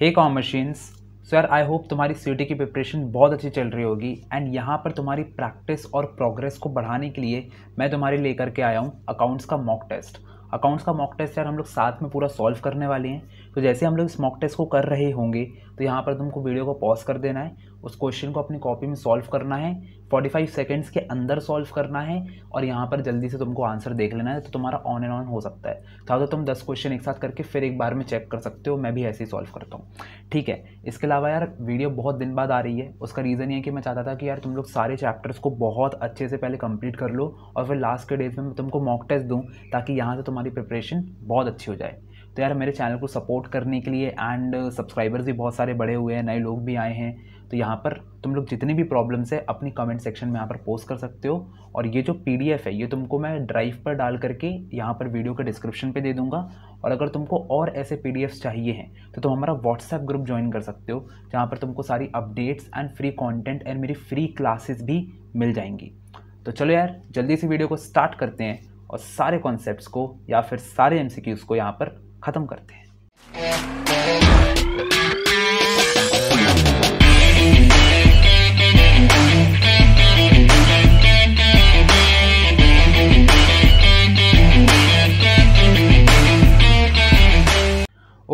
हे कॉम machines sir I hope तुम्हारी सी की प्रिपरेशन बहुत अच्छी चल रही होगी एंड यहाँ पर तुम्हारी प्रैक्टिस और प्रोग्रेस को बढ़ाने के लिए मैं तुम्हारे लेकर के आया हूँ अकाउंट्स का मॉक टेस्ट अकाउंट्स का मॉक टेस्ट यार हम लोग साथ में पूरा सॉल्व करने वाले हैं तो जैसे हम लोग इस मॉक टेस्ट को कर रहे होंगे तो यहाँ पर तुमको वीडियो को पॉज कर देना है उस क्वेश्चन को अपनी कॉपी में सॉल्व करना है 45 सेकेंड्स के अंदर सॉल्व करना है और यहाँ पर जल्दी से तुमको आंसर देख लेना है तो तुम्हारा ऑन एंड ऑन हो सकता है था तो तुम 10 क्वेश्चन एक साथ करके फिर एक बार में चेक कर सकते हो मैं भी ऐसे ही सॉल्व करता हूँ ठीक है इसके अलावा यार वीडियो बहुत दिन बाद आ रही है उसका रीज़न ये कि मैं चाहता था कि यार तुम लोग सारे चैप्टर्स को बहुत अच्छे से पहले कंप्लीट कर लो और फिर लास्ट के डेज में मैं तुमको मॉक टेस्ट दूँ ताकि यहाँ से तुम्हारी प्रिपरेशन बहुत अच्छी हो जाए तो यार मेरे चैनल को सपोर्ट करने के लिए एंड सब्सक्राइबर्स भी बहुत सारे बड़े हुए हैं नए लोग भी आए हैं तो यहाँ पर तुम लोग जितनी भी प्रॉब्लम्स है अपनी कमेंट सेक्शन में यहाँ पर पोस्ट कर सकते हो और ये जो पी है ये तुमको मैं ड्राइव पर डाल करके यहाँ पर वीडियो के डिस्क्रिप्शन पर दे दूँगा और अगर तुमको और ऐसे पी चाहिए हैं तो तुम हमारा व्हाट्सएप ग्रुप ज्वाइन कर सकते हो जहाँ पर तुमको सारी updates and free content and मेरी फ्री क्लासेस भी मिल जाएंगी तो चलो यार जल्दी से वीडियो को स्टार्ट करते हैं और सारे कॉन्सेप्ट्स को या फिर सारे एम को यहाँ पर ख़त्म करते हैं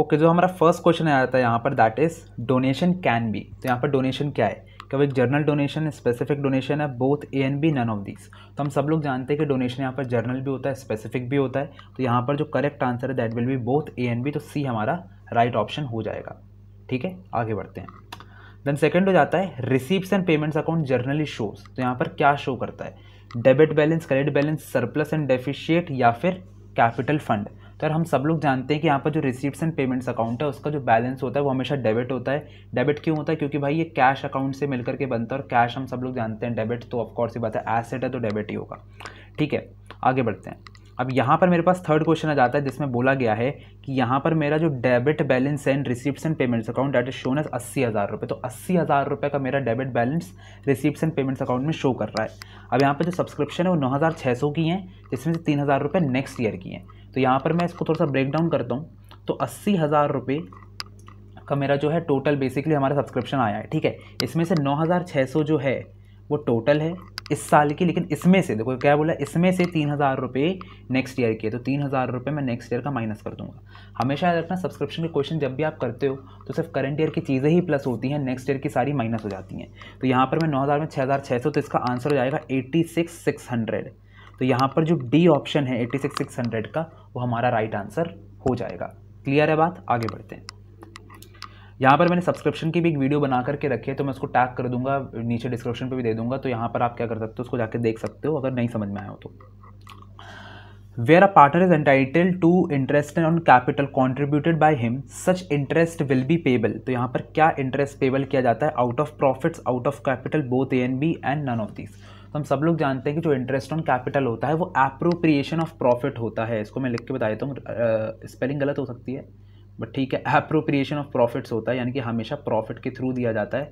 ओके okay, जो हमारा फर्स्ट क्वेश्चन आ जाता है यहाँ पर that is donation can be तो यहाँ पर डोनेशन क्या है क्या वो एक जर्नल डोनेशन है स्पेसिफिक डोनेशन है both A and B none of this तो हम सब लोग जानते हैं कि डोनेशन यहाँ पर जर्नल भी होता है स्पेसिफिक भी होता है तो यहाँ पर जो करेक्ट आंसर है that will be both A and B तो सी हमारा राइट right ऑप्शन हो जाएगा ठीक है आगे बढ़ते हैं देन सेकेंड हो जाता है receipts and payments account generally shows तो यहाँ पर क्या शो करता है debit balance credit balance surplus and deficit या फिर कैपिटल फंड तो हम सब लोग जानते हैं कि यहाँ पर जो रिसिप्ट एंड पेमेंट्स अकाउंट है उसका जो बैलेंस होता है वो हमेशा डेबिट होता है डेबिट क्यों होता है क्योंकि भाई ये कैश अकाउंट से मिलकर के बनता है और कैश हम सब लोग जानते हैं डेबिट तो ऑफकोर्स ही बात है एसेट है तो डेबिट ही होगा ठीक है आगे बढ़ते हैं अब यहाँ पर मेरे पास थर्ड क्वेश्चन आ जाता है जिसमें बोला गया है कि यहाँ पर मेरा जो debit balance and receipt and payments account that is shown as अस्सी हज़ार रुपये तो अस्सी हज़ार रुपये का मेरा debit balance receipt and payments account में शो कर रहा है अब यहाँ पर जो सब्सक्रिप्शन है वो नौ हज़ार छः सौ की है जिसमें से तीन हज़ार रुपये नेक्स्ट ईयर की हैं तो यहाँ पर मैं इसको थोड़ा सा ब्रेक डाउन करता हूँ तो अस्सी हज़ार रुपये का मेरा जो है टोटल बेसिकली हमारा सब्सक्रिप्शन आया है ठीक है इसमें से नौ हज़ार छः सौ जो है वो टोटल है इस साल की लेकिन इसमें से देखो क्या बोला इसमें से तीन हज़ार रुपये नेक्स्ट ईयर की है तो तीन हज़ार रुपये मैं नेक्स्ट ईयर का माइनस कर दूंगा हमेशा याद रखना सब्सक्रिप्शन के क्वेश्चन जब भी आप करते हो तो सिर्फ करंट ईयर की चीज़ें ही प्लस होती हैं नेक्स्ट ईयर की सारी माइनस हो जाती हैं तो यहाँ पर मैं नौ हज़ार में छः हज़ार छः सौ तो इसका आंसर हो जाएगा एट्टी सिक्स सिक्स हंड्रेड तो यहाँ पर जो डी ऑप्शन है एट्टी सिक्स सिक्स हंड्रेड का वो हमारा राइट आंसर हो जाएगा क्लियर है बात आगे बढ़ते हैं यहाँ पर मैंने सब्सक्रिप्शन की भी एक वीडियो बना करके रखी है तो मैं उसको टैग कर दूंगा नीचे डिस्क्रिप्शन पे भी दे दूंगा तो यहाँ पर आप क्या कर सकते हो उसको जाके देख सकते हो अगर नहीं समझ में आया हो तो where a partner is entitled to interest on capital contributed by him such interest will be payable तो यहाँ पर क्या इंटरेस्ट पेबल किया जाता है out of profits out of capital both A and B and none of these तो हम सब लोग जानते हैं कि जो इंटरेस्ट ऑन कैपिटल होता है वो अप्रोप्रिएशन ऑफ प्रॉफिट होता है इसको मैं लिख के बता देता हूँ स्पेलिंग गलत हो सकती है बट ठीक है अप्रोप्रिएशन ऑफ प्रॉफिट्स होता है यानी कि हमेशा प्रॉफिट के थ्रू दिया जाता है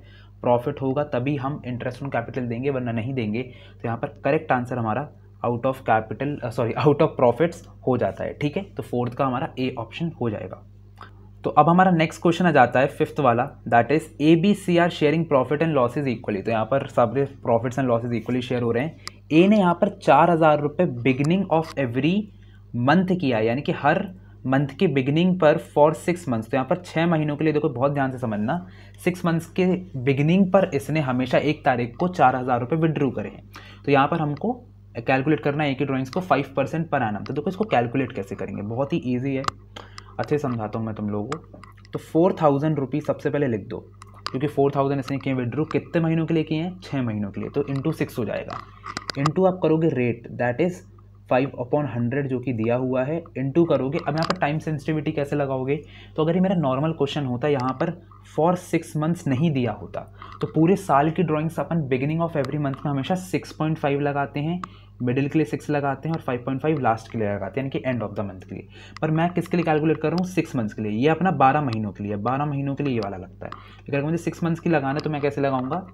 प्रॉफिट होगा तभी हम इंटरेस्ट ऑन कैपिटल देंगे वरना नहीं देंगे तो यहाँ पर करेक्ट आंसर हमारा out of capital sorry out of profits हो जाता है ठीक है तो फोर्थ का हमारा ए ऑप्शन हो जाएगा तो अब हमारा नेक्स्ट क्वेश्चन आ जाता है फिफ्थ वाला that is A B C are sharing profit and losses equally तो यहाँ पर सब profits and losses equally share हो रहे हैं ए ने यहाँ पर चार हज़ार रुपये बिगनिंग ऑफ एवरी मंथ किया है यानी कि हर मंथ के बिगनिंग पर फॉर सिक्स मंथ्स तो यहाँ पर छः महीनों के लिए देखो बहुत ध्यान से समझना सिक्स मंथ्स के बिगनिंग पर इसने हमेशा एक तारीख को चार हज़ार रुपये विड्रू करे हैं तो यहाँ पर हमको कैलकुलेट करना है एक ही ड्रॉइंग्स को फाइव परसेंट पर आना तो देखो इसको कैलकुलेट कैसे करेंगे बहुत ही ईजी है अच्छे समझाता हूँ मैं तुम लोगों को तो फोर थाउजेंड रुपीज़ सबसे पहले लिख दो क्योंकि फोर थाउजेंड इसने किए विड्रो कितने महीनों के लिए किए हैं छः महीनों के लिए तो इंटू सिक्स हो जाएगा इंटू आप करोगे rate that is five upon hundred जो कि दिया हुआ है इंटू करोगे अब यहाँ पर टाइम सेंसिटिविटी कैसे लगाओगे तो अगर ये मेरा नॉर्मल क्वेश्चन होता यहाँ पर फॉर सिक्स मंथ्स नहीं दिया होता तो पूरे साल की ड्राइंग्स अपन बिगिनिंग ऑफ एवरी मंथ में हमेशा सिक्स पॉइंट फाइव लगाते हैं मिडिल के लिए सिक्स लगाते हैं और फाइव पॉइंट फाइव लास्ट के लिए लगाते हैं यानी कि एंड ऑफ द मंथ के लिए पर मैं किसके लिए कैलकुलेट कर रहा हूँ सिक्स मंथ्स के लिए ये अपना बारह महीनों के लिए बारह महीनों के लिए ये वाला लगता है अगर मुझे सिक्स मंथ्स की लगाना है तो मैं कैसे लगाऊंगा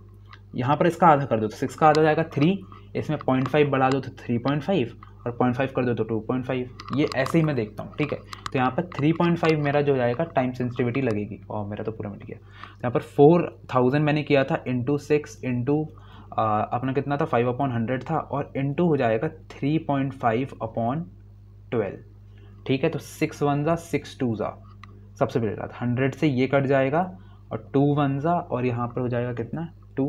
यहाँ पर इसका आधा कर दो तो सिक्स का आधा जाएगा थ्री इसमें पॉइंट फाइव बढ़ा दो तो थ्री पॉइंट फाइव और पॉइंट फाइव कर दो तो टू पॉइंट फाइव ये ऐसे ही मैं देखता हूँ ठीक है तो यहाँ पर थ्री पॉइंट फाइव मेरा जो जाएगा टाइम सेंसिटिविटी लगेगी और oh, मेरा तो पूरा मिट गया यहाँ पर फोर थाउजेंड मैंने किया था इंटू सिक्स इंटू अपना कितना था फाइव अपॉन हंड्रेड था और इनटू हो जाएगा three point five upon twelve ठीक है तो सिक्स वन ज़ा सिक्स टू ज़ा सबसे पहले बात हंड्रेड से ये कट जाएगा और टू वन ज़ा और यहाँ पर हो जाएगा कितना टू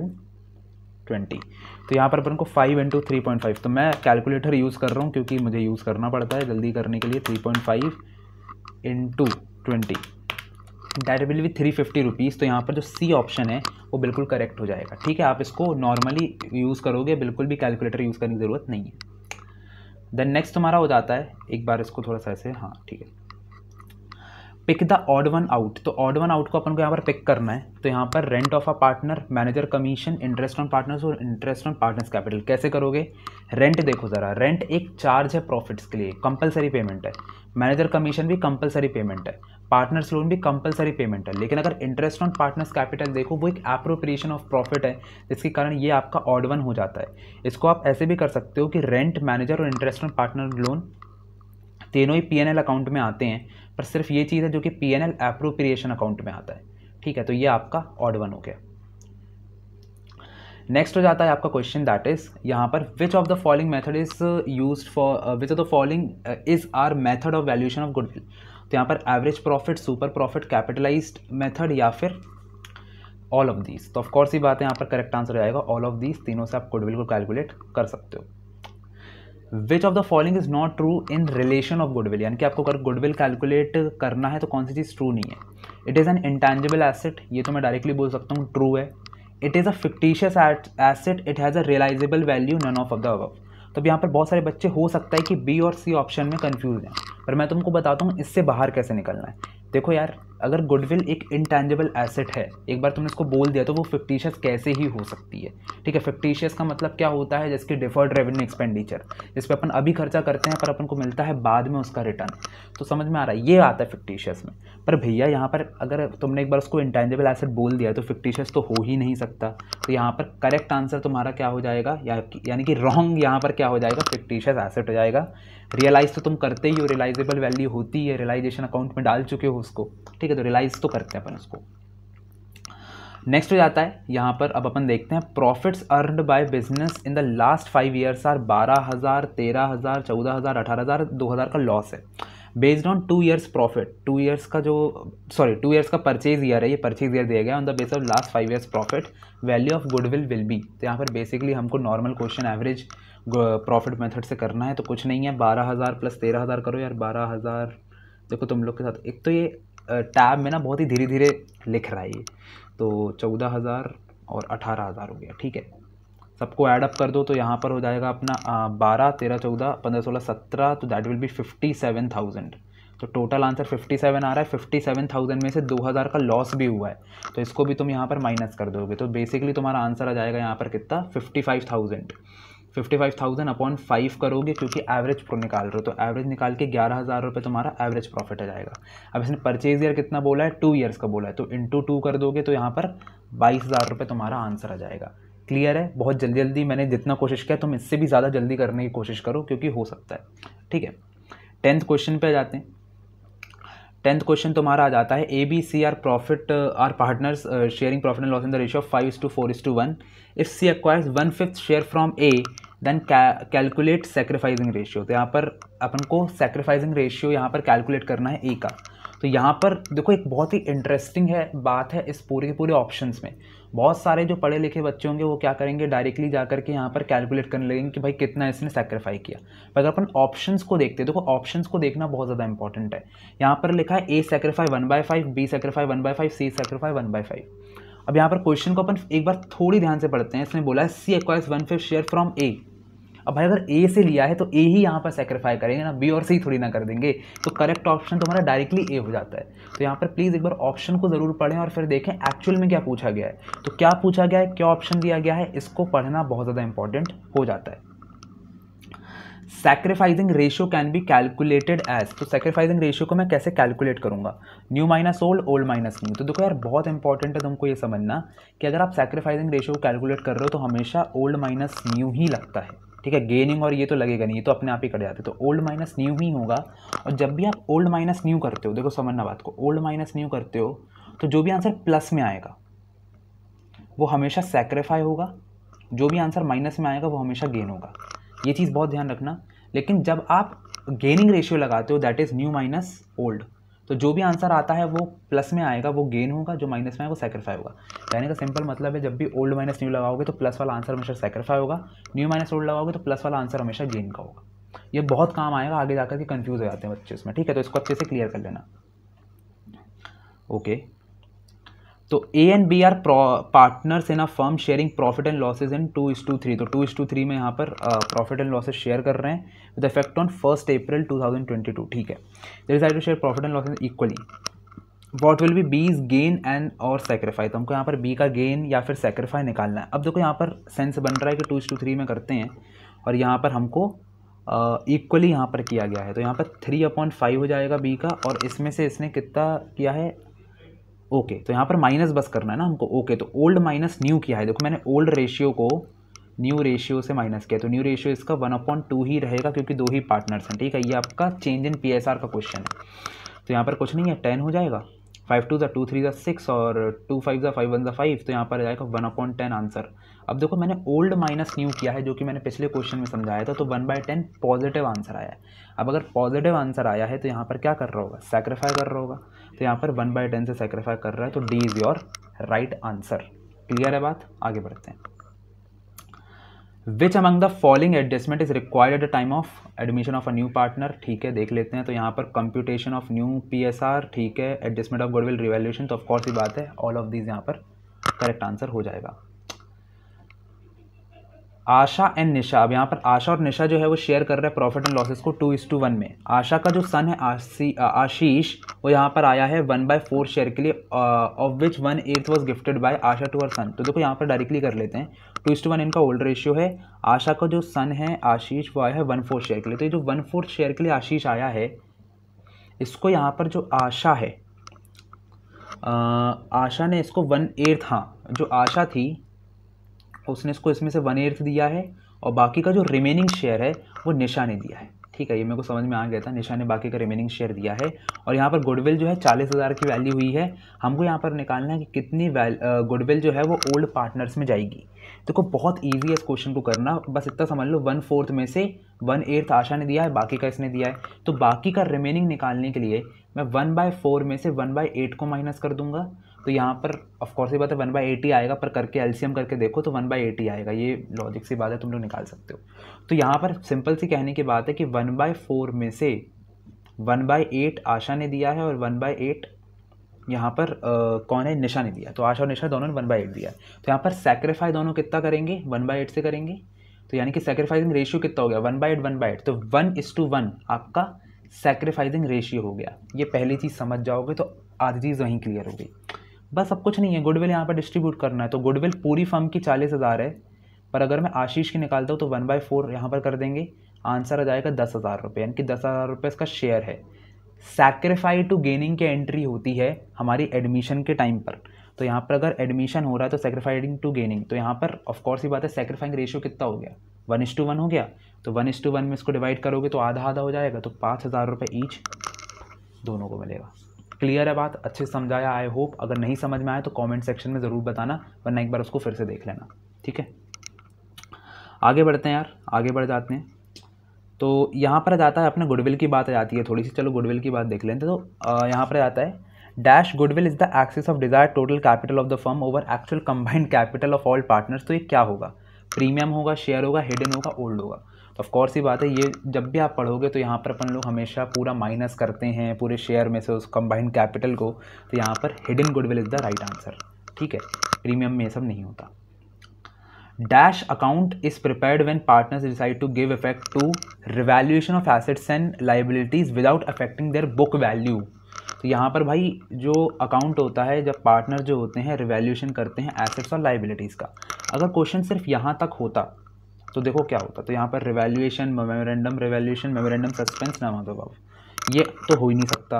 ट्वेंटी तो यहाँ पर अपन को five into three point five तो मैं कैलकुलेटर यूज़ कर रहा हूँ क्योंकि मुझे यूज़ करना पड़ता है जल्दी करने के लिए three point five into twenty that will be three fifty rupees तो यहाँ पर जो सी ऑप्शन है वो बिल्कुल करेक्ट हो जाएगा ठीक है आप इसको नॉर्मली यूज़ करोगे बिल्कुल भी कैलकुलेटर यूज़ करने की ज़रूरत नहीं है देन नेक्स्ट हमारा हो जाता है एक बार इसको थोड़ा सा ऐसे हाँ ठीक है pick the odd one out तो ऑड वन आउट को अपन को यहाँ पर पिक करना है तो यहाँ पर rent of a partner manager commission interest on partners और इंटरेस्ट ऑन पार्टनर्स कैपिटल कैसे करोगे रेंट देखो ज़रा रेंट एक चार्ज है प्रॉफिट्स के लिए कंपलसरी पेमेंट है मैनेजर कमीशन भी कंपलसरी पेमेंट है पार्टनर्स लोन भी कंपलसरी पेमेंट है लेकिन अगर इंटरेस्ट ऑन पार्टनर्स कैपिटल देखो वो एक अप्रोप्रिएशन ऑफ प्रॉफिट है जिसके कारण ये आपका ऑड वन हो जाता है इसको आप ऐसे भी कर सकते हो कि रेंट मैनेजर और इंटरेस्ट ऑन पार्टनर लोन तीनों ही पी अकाउंट में आते हैं पर सिर्फ ये चीज़ है जो कि P N L appropriation account में आता है ठीक है तो ये आपका ऑड वन हो गया नेक्स्ट हो जाता है आपका क्वेश्चन दैट इज यहाँ पर which of the following method is use for which of the following is are method of valuation of goodwill तो यहाँ पर average profit super profit capitalise method या फिर ऑल ऑफ दीज तो of course ये बात है यहाँ पर करेक्ट आंसर हो जाएगा ऑल ऑफ दीज तीनों से आप गुडविल को कैलकुलेट कर सकते हो which of the following is not true in relation of goodwill यानी कि आपको अगर गुडविल कैलकुलेट करना है तो कौन सी चीज़ ट्रू नहीं है it is an intangible asset ये तो मैं डायरेक्टली बोल सकता हूँ ट्रू है it is a fictitious asset it has a realisable value none of the अब तो यहाँ पर बहुत सारे बच्चे हो सकता है कि बी और सी ऑप्शन में कन्फ्यूज हैं पर मैं तुमको बताता हूँ इससे बाहर कैसे निकलना है देखो यार अगर गुडविल एक इनटेंजिबल एसेट है एक बार तुमने इसको बोल दिया तो वो फिफ्टीशियस कैसे ही हो सकती है ठीक है फिफ्टीशियस का मतलब क्या होता है जिसके डिफर्ड रेवेन्यू एक्सपेंडिचर जिस पर अपन अभी खर्चा करते हैं पर अपन को मिलता है बाद में उसका रिटर्न तो समझ में आ रहा है ये आता है फिफ्टीशियस में पर भैया यहाँ पर अगर तुमने एक बार उसको इंटेंजिबल एसेट बोल दिया तो फिफ्टीशियस तो हो ही नहीं सकता तो यहाँ पर करेक्ट आंसर तुम्हारा क्या हो जाएगा यानी कि रॉन्ग यहाँ पर क्या हो जाएगा फिफ्टीशियस एसेट हो जाएगा रियलाइज़ तो तुम करते ही हो रियलाइजेबल वैल्यू होती है रियलाइजेशन अकाउंट में डाल चुके हो उसको ठीक है तो रियलाइज़ तो करते हैं अपन उसको नेक्स्ट हो जाता है यहाँ पर अब अपन देखते हैं profits earned by business in the last five years are बारह हज़ार तेरह हज़ार चौदह हज़ार अठारह हज़ार दो हज़ार का लॉस है based on two years profit two years का जो सॉरी टू ईयर्स का परचेज ईयर है ये परचेज ईयर दिया गया on the base of last five years profit value of goodwill will be तो यहाँ पर बेसिकली हमको normal question average profit method से करना है तो कुछ नहीं है बारह हज़ार प्लस तेरह हज़ार करो यार बारह हज़ार देखो तुम लोग के साथ एक तो ये टैब में ना बहुत ही धीरे धीरे लिख रहा है ये तो चौदह हज़ार और अठारह हज़ार हो गया ठीक है सबको ऐड अप कर दो तो यहाँ पर हो जाएगा अपना बारह तेरह चौदह पंद्रह सोलह सत्रह तो that will be fifty seven thousand तो टोटल आंसर फिफ्टी सेवन आ रहा है फिफ्टी सेवन थाउजेंड में से दो हज़ार का लॉस भी हुआ है तो इसको भी तुम यहाँ पर माइनस कर दोगे तो बेसिकली तुम्हारा आंसर आ जाएगा यहाँ पर कितना fifty five thousand fifty five thousand upon five करोगे क्योंकि एवरेज प्रो निकाल रहे हो तो एवरेज निकाल के ग्यारह हज़ार रुपये तुम्हारा एवरेज प्रॉफिट आ जाएगा अब इसने परचेज ईयर कितना बोला है टू ईयर्स का बोला है तो इंटू टू कर दोगे तो यहाँ पर बाईस हज़ार रुपये तुम्हारा आंसर आ जाएगा क्लियर है बहुत जल्दी जल्दी मैंने जितना कोशिश किया तुम इससे भी ज़्यादा जल्दी करने की कोशिश करो क्योंकि हो सकता है ठीक है टेंथ क्वेश्चन पे जाते हैं टेंथ क्वेश्चन तुम्हारा आ जाता है A B C are profit are partners sharing profit and loss in the ratio of five is to four is to one if C acquires one fifth share from A then calculate sacrificing ratio तो यहाँ पर अपन को sacrificing ratio यहाँ पर calculate करना है ए का तो यहाँ पर देखो एक बहुत ही इंटरेस्टिंग है बात है इस पूरे के पूरे ऑप्शन में बहुत सारे जो पढ़े लिखे बच्चे होंगे वो क्या करेंगे डायरेक्टली जा करके यहाँ पर कैलकुलेट करने लगेंगे कि भाई कितना इसने सेक्रीफाई किया पर अगर अपन ऑप्शंस को देखते हैं देखो ऑप्शंस को देखना बहुत ज़्यादा इंपॉर्टेंट है यहाँ पर लिखा है A sacrifice one by five B sacrifice one by five C sacrifice one by five अब यहाँ पर क्वेश्चन को अपन एक बार थोड़ी ध्यान से पढ़ते हैं इसमें बोला है C acquires one fifth share from A अब भाई अगर ए से लिया है तो ए ही यहाँ पर सेक्रीफाई करेंगे ना बी और सी थोड़ी ना कर देंगे तो करेक्ट ऑप्शन तो हमारा डायरेक्टली ए हो जाता है तो यहाँ पर प्लीज़ एक बार ऑप्शन को ज़रूर पढ़ें और फिर देखें एक्चुअल में क्या पूछा गया है तो क्या पूछा गया है क्या ऑप्शन दिया गया है इसको पढ़ना बहुत ज़्यादा इंपॉर्टेंट हो जाता है sacrificing ratio can be calculated as तो सेक्रीफाइजिंग रेशियो को मैं कैसे कैलकुलेट करूँगा new minus old old minus new तो देखो यार बहुत इंपॉर्टेंट है तुमको ये समझना कि अगर आप सेक्रीफाइजिंग रेशियो को कैलकुलेट कर रहे हो तो हमेशा ओल्ड माइनस न्यू ही लगता है ठीक है गेनिंग और ये तो लगेगा नहीं ये तो अपने आप ही कट जाते तो ओल्ड माइनस न्यू ही होगा और जब भी आप ओल्ड माइनस न्यू करते हो देखो समझना बात को ओल्ड माइनस न्यू करते हो तो जो भी आंसर प्लस में आएगा वो हमेशा सेक्रीफाई होगा जो भी आंसर माइनस में आएगा वो हमेशा गेन होगा ये चीज़ बहुत ध्यान रखना लेकिन जब आप गेनिंग रेशियो लगाते हो that is new minus old तो जो भी आंसर आता है वो प्लस में आएगा वो गेन होगा जो माइनस में आएगा वो सेक्रीफाई होगा कहने का सिंपल मतलब है जब भी ओल्ड माइनस न्यू लगाओगे तो प्लस वाला आंसर हमेशा सेक्रीफाई होगा न्यू माइनस ओल्ड लगाओगे तो प्लस वाला आंसर हमेशा गेन का होगा ये बहुत काम आएगा आगे जाकर के कन्फ्यूज़ हो जाते हैं बच्चे उसमें ठीक है तो इसको अच्छे से क्लियर कर लेना ओके तो A and B are partners in a firm sharing profit and losses in two is to three तो टू इज टू थ्री में यहाँ पर प्रॉफिट एंड लॉसेज शेयर कर रहे हैं with effect on first April two thousand twenty two ठीक है is I to share profit and losses equally what will be B's gain and और sacrifice तो हमको यहाँ पर बी का गेन या फिर सेक्रीफाई निकालना है अब देखो यहाँ पर सेंस बन रहा है कि टू इज टू थ्री में करते हैं और यहाँ पर हमको इक्वली uh, यहाँ पर किया गया है तो यहाँ पर थ्री अपॉइंट फाइव हो जाएगा बी का और इसमें से इसने कितना किया है ओके तो यहाँ पर माइनस बस करना है ना हमको ओके तो ओल्ड माइनस न्यू किया है देखो मैंने ओल्ड रेशियो को न्यू रेशियो से माइनस किया तो न्यू रेशियो इसका वन अपॉइंट टू ही रहेगा क्योंकि दो ही पार्टनर्स हैं ठीक है ये आपका change in P S R का क्वेश्चन है तो यहाँ पर कुछ नहीं है टेन हो जाएगा फाइव टू ज़ा टू थ्री ज़ा सिक्स और टू फाइव ज़ा फाइव वन ज़ा फाइव तो यहाँ पर जाएगा वन अपॉइंट टेन आंसर अब देखो मैंने ओल्ड माइनस न्यू किया है जो कि मैंने पिछले क्वेश्चन में समझाया था तो one by ten positive answer आया है अब अगर पॉजिटिव आंसर आया है तो यहाँ पर क्या कर रहा होगा सेक्रीफाई कर रहा होगा तो यहाँ पर वन बाई टेन से सेक्रीफाई कर रहा है तो D is your right answer clear है बात आगे बढ़ते हैं which among the following adjustment is required at the time of admission of a new partner ठीक है देख लेते हैं तो यहाँ पर computation of new P S R ठीक है एडजस्टमेंट ऑफ गुडविल रिवेल्यूशन तो ऑफकोर्स ये बात है ऑल ऑफ दीज यहाँ पर करेक्ट आंसर हो जाएगा आशा एंड निशा अब यहाँ पर आशा और निशा जो है वो शेयर कर रहे हैं प्रॉफिट एंड लॉसेस को टू इस टू वन में आशा का जो सन है आशी आशीष वो यहाँ पर आया है वन बाय फोर शेयर के लिए of which one eighth was gifted by Asha to her son तो देखो यहाँ पर डायरेक्टली कर लेते हैं टू इस टू वन इनका ओल्ड रेशियो है आशा का जो सन है आशीष वो आया है वन फोर्थ शेयर के लिए तो ये जो वन फोर्थ शेयर के लिए आशीष आया है इसको यहाँ पर जो आशा है आ, आशा ने इसको वन एर्थ हाँ जो आशा थी उसने इसको इसमें से वन एट्थ दिया है और बाकी का जो रिमेनिंग शेयर है वो निशा ने दिया है ठीक है ये मेरे को समझ में आ गया था निशा ने बाकी का रिमेनिंग शेयर दिया है और यहाँ पर गुडविल जो है चालीस हज़ार की वैल्यू हुई है हमको यहाँ पर निकालना है कि कितनी गुडविल जो है वो ओल्ड पार्टनर्स में जाएगी देखो तो बहुत ईजी है इस क्वेश्चन को करना बस इतना समझ लो वन फोर्थ में से वन एट्थ आशा ने दिया है बाकी का इसने दिया है तो बाकी का रिमेनिंग निकालने के लिए मैं वन बाय फोर में से वन बाय एट को माइनस कर दूंगा तो यहाँ पर ऑफकोर्स ये बात है वन बाई एटी आएगा पर करके एलसीएम करके देखो तो वन बाई एटी आएगा ये लॉजिक सी बात है तुम लोग निकाल सकते हो तो यहाँ पर सिंपल सी कहने की बात है कि वन बाय फोर में से वन बाई एट आशा ने दिया है और वन बाई एट यहाँ पर आ, कौन है निशा ने दिया तो आशा और निशा दोनों ने वन बाई एट दिया तो यहाँ पर सेक्रीफाई दोनों कितना करेंगे वन बाई एट से करेंगे तो यानी कि सेक्रीफाइजिंग रेशियो कितना हो गया one by eight one by eight तो वन इस टू वन आपका सेक्रीफाइजिंग रेशियो हो गया ये पहली चीज़ समझ जाओगे तो आधी चीज़ वहीं क्लियर हो गई बस अब कुछ नहीं है गुडविल यहाँ पर डिस्ट्रीब्यूट करना है तो गुडविल पूरी फर्म की चालीस हज़ार है पर अगर मैं आशीष की निकालता हूँ तो वन बाई फोर यहाँ पर कर देंगे आंसर आ जाएगा दस हज़ार रुपये यानी कि दस हज़ार रुपये इसका शेयर है सैक्रिफाई टू गेनिंग की एंट्री होती है हमारी एडमिशन के टाइम पर तो यहाँ पर अगर एडमिशन हो रहा है तो सेक्रीफाइडिंग टू गेनिंग तो यहाँ पर ऑफकोर्स ही बात है सेक्रीफाइंग रेशियो कितना हो गया वन इज टू वन हो गया तो वन इज टू वन में इसको डिवाइड करोगे तो आधा आधा हो जाएगा तो पाँच हज़ार रुपये ईच दोनों को मिलेगा क्लियर है बात अच्छे से समझाया आई होप अगर नहीं समझ में आया तो कमेंट सेक्शन में ज़रूर बताना वरना एक बार उसको फिर से देख लेना ठीक है आगे बढ़ते हैं यार आगे बढ़ जाते हैं तो यहाँ पर जाता है अपने गुडविल की बात आ जाती है थोड़ी सी चलो गुडविल की बात देख लेते तो यहाँ पर जाता है dash goodwill is the excess of desired total capital of the firm over actual combined capital of all partners तो ये क्या होगा प्रीमियम होगा शेयर होगा हिडन होगा ओल्ड होगा तो ऑफकोर्स ही बात है ये जब भी आप पढ़ोगे तो यहाँ पर अपन लोग हमेशा पूरा माइनस करते हैं पूरे शेयर में से उस कंबाइंड कैपिटल को तो यहाँ पर hidden goodwill is the right answer ठीक है प्रीमियम में ये सब नहीं होता dash account is prepared when partners decide to give effect to revaluation of assets and liabilities without affecting their book value तो यहाँ पर भाई जो अकाउंट होता है जब पार्टनर जो होते हैं रिवैल्यूएशन करते हैं एसेट्स और लाइबिलिटीज़ का अगर क्वेश्चन सिर्फ यहाँ तक होता तो देखो क्या होता तो यहाँ पर revaluation memorandum revaluation memorandum suspense नाम होता बाबू ये तो हो ही नहीं सकता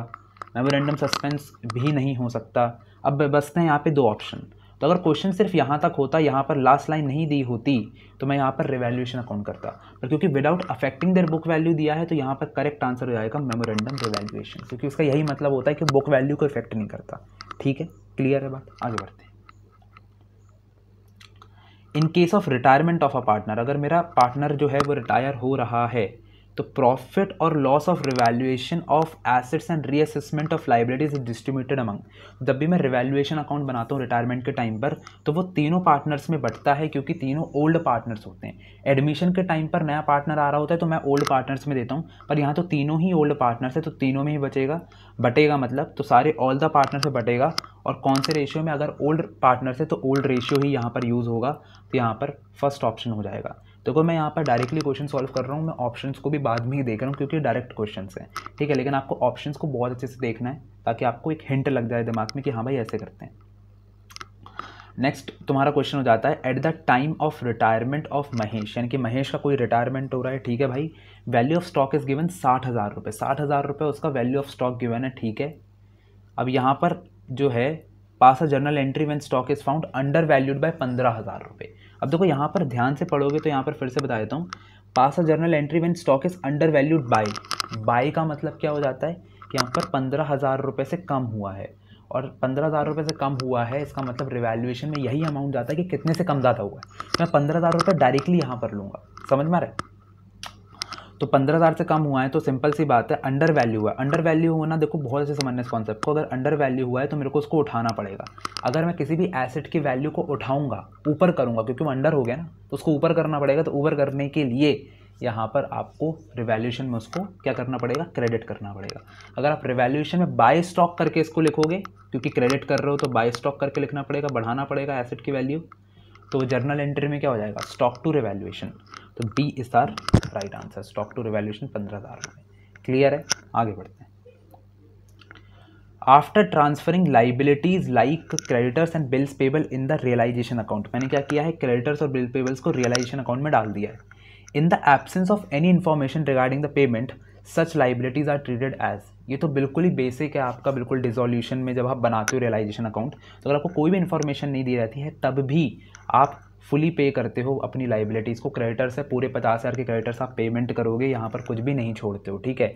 मेमोरेंडम सस्पेंस भी नहीं हो सकता अब बसते हैं यहाँ पे दो ऑप्शन तो अगर क्वेश्चन सिर्फ यहाँ तक होता यहाँ पर लास्ट लाइन नहीं दी होती तो मैं यहाँ पर रिवेल्यूशन अकाउंट करता पर क्योंकि without affecting their book value दिया है तो यहाँ पर करेक्ट आंसर हो जाएगा मेमोरेंडम रिवेल्यूशन क्योंकि उसका यही मतलब होता है कि बुक वैल्यू को इफेक्ट नहीं करता ठीक है क्लियर है बात आगे बढ़ते हैं in case of retirement of a partner अगर मेरा पार्टनर जो है वो रिटायर हो रहा है तो प्रॉफिट और loss of revaluation of assets and reassessment of liabilities is distributed among जब भी मैं रिवैल्यूएशन अकाउंट बनाता हूँ रिटायरमेंट के टाइम पर तो वो तीनों पार्टनर्स में बटता है क्योंकि तीनों ओल्ड पार्टनर्स होते हैं एडमिशन के टाइम पर नया पार्टनर आ रहा होता है तो मैं ओल्ड पार्टनर्स में देता हूँ पर यहाँ तो तीनों ही ओल्ड पार्टनर्स है तो तीनों में ही बचेगा बटेगा मतलब तो सारे ऑल द पार्टनर से बटेगा और कौन से रेशियो में अगर ओल्ड पार्टनर से तो ओल्ड रेशियो ही यहाँ पर यूज़ होगा तो यहाँ पर फर्स्ट ऑप्शन हो जाएगा देखो मैं यहाँ पर डायरेक्टली क्वेश्चन सॉल्व कर रहा हूँ मैं ऑप्शन को भी बाद में ही देख रहा हूँ क्योंकि डायरेक्ट क्वेश्चन हैं ठीक है लेकिन आपको ऑप्शन को बहुत अच्छे से देखना है ताकि आपको एक हिंट लग जाए दिमाग में कि हाँ भाई ऐसे करते हैं नेक्स्ट तुम्हारा क्वेश्चन हो जाता है at the time of retirement of Mahesh यानी कि महेश का कोई रिटायरमेंट हो रहा है ठीक है भाई value of stock is given साठ हज़ार रुपये साठ हज़ार रुपये उसका वैल्यू ऑफ स्टॉक गिवन है ठीक है अब यहाँ पर जो है pass a journal entry when stock is found undervalued by पंद्रह हज़ार रुपये अब देखो यहाँ पर ध्यान से पढ़ोगे तो यहाँ पर फिर से बता देता हूँ pass a journal entry when stock is undervalued by by का मतलब क्या हो जाता है कि यहाँ पर पंद्रह हज़ार रुपये से कम हुआ है और पंद्रह हज़ार रुपये से कम हुआ है इसका मतलब रिवैल्यूएशन में यही अमाउंट जाता है कि कितने से कम ज़्यादा हुआ है मैं पंद्रह हज़ार रुपये डायरेक्टली यहाँ पर लूँगा समझ में आ रहा है तो पंद्रह हज़ार से कम हुआ है तो सिंपल सी बात है अंडर वैल्यू हुआ अंडर वैल्यू होना देखो बहुत अच्छे समझना इस कॉन्सेप्ट को अगर अंडर वैल्यू हुआ है तो मेरे को उसको उठाना पड़ेगा अगर मैं किसी भी एसेट की वैल्यू को उठाऊंगा ऊपर करूँगा क्योंकि वो अंडर हो गया ना तो उसको ऊपर करना पड़ेगा तो ऊपर करने के लिए यहाँ पर आपको रिवैल्यूशन में उसको क्या करना पड़ेगा क्रेडिट करना पड़ेगा अगर आप रिवैल्यूशन में बाय स्टॉक करके इसको लिखोगे क्योंकि क्रेडिट कर रहे हो तो बाय स्टॉक करके लिखना पड़ेगा बढ़ाना पड़ेगा एसेट की वैल्यू तो जर्नल एंट्री में क्या हो जाएगा स्टॉक टू रिवैल्यूएशन तो B is our right answer stock to revaluation पंद्रह हज़ार में क्लियर है आगे बढ़ते हैं after transferring liabilities like creditors and bills payable in the realisation account मैंने क्या किया है क्रेडिटर्स और बिल पेबल्स को रियलाइजेशन अकाउंट में डाल दिया है in the absence of any information regarding the payment such liabilities are treated as ये तो बिल्कुल ही बेसिक है आपका बिल्कुल डिजोल्यूशन में जब आप बनाते हो रियलाइजेशन अकाउंट तो अगर आपको कोई भी इन्फॉर्मेशन नहीं दी जाती है तब भी आप फुली पे करते हो अपनी लाइबिलिटीज़ को क्रेडिटर्स है पूरे पचास हज़ार के क्रेडिटर्स आप पेमेंट करोगे यहाँ पर कुछ भी नहीं छोड़ते हो ठीक है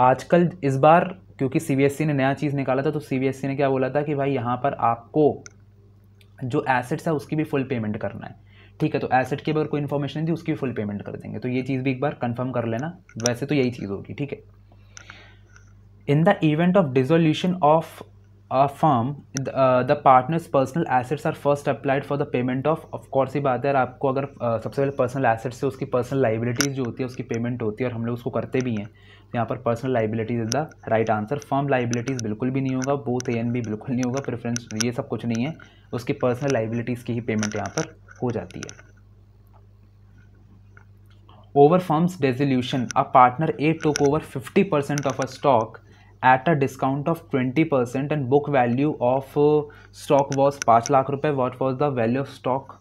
आजकल इस बार क्योंकि सी e ने नया चीज़ निकाला था तो सी e ने क्या बोला था कि भाई यहाँ पर आपको जो एसेट्स है उसकी भी फुल पेमेंट करना है ठीक है तो एसेट की अगर कोई इन्फॉर्मेशन दी उसकी भी फुल पेमेंट कर देंगे तो ये चीज़ भी एक बार कंफर्म कर लेना वैसे तो यही चीज़ होगी ठीक है in the event of dissolution of a firm the partners personal assets are first applied for the payment of of ही बात है आपको अगर uh, सबसे पहले पर्सनल एसेट्स से उसकी पर्सनल लाइबिलिटीज़ जो होती है उसकी पेमेंट होती है और हम लोग उसको करते भी हैं तो यहाँ पर personal liabilities is the right answer firm liabilities बिल्कुल भी नहीं होगा बोथ ए एन बी बिल्कुल नहीं होगा प्रेफरेंस ये सब कुछ नहीं है उसकी पर्सनल लाइबिलिटीज़ की ही पेमेंट यहाँ पर हो जाती है over firm's dissolution a partner a took over fifty percent of a stock at a discount of twenty percent and book value of stock was पाँच लाख रुपए what was the value of stock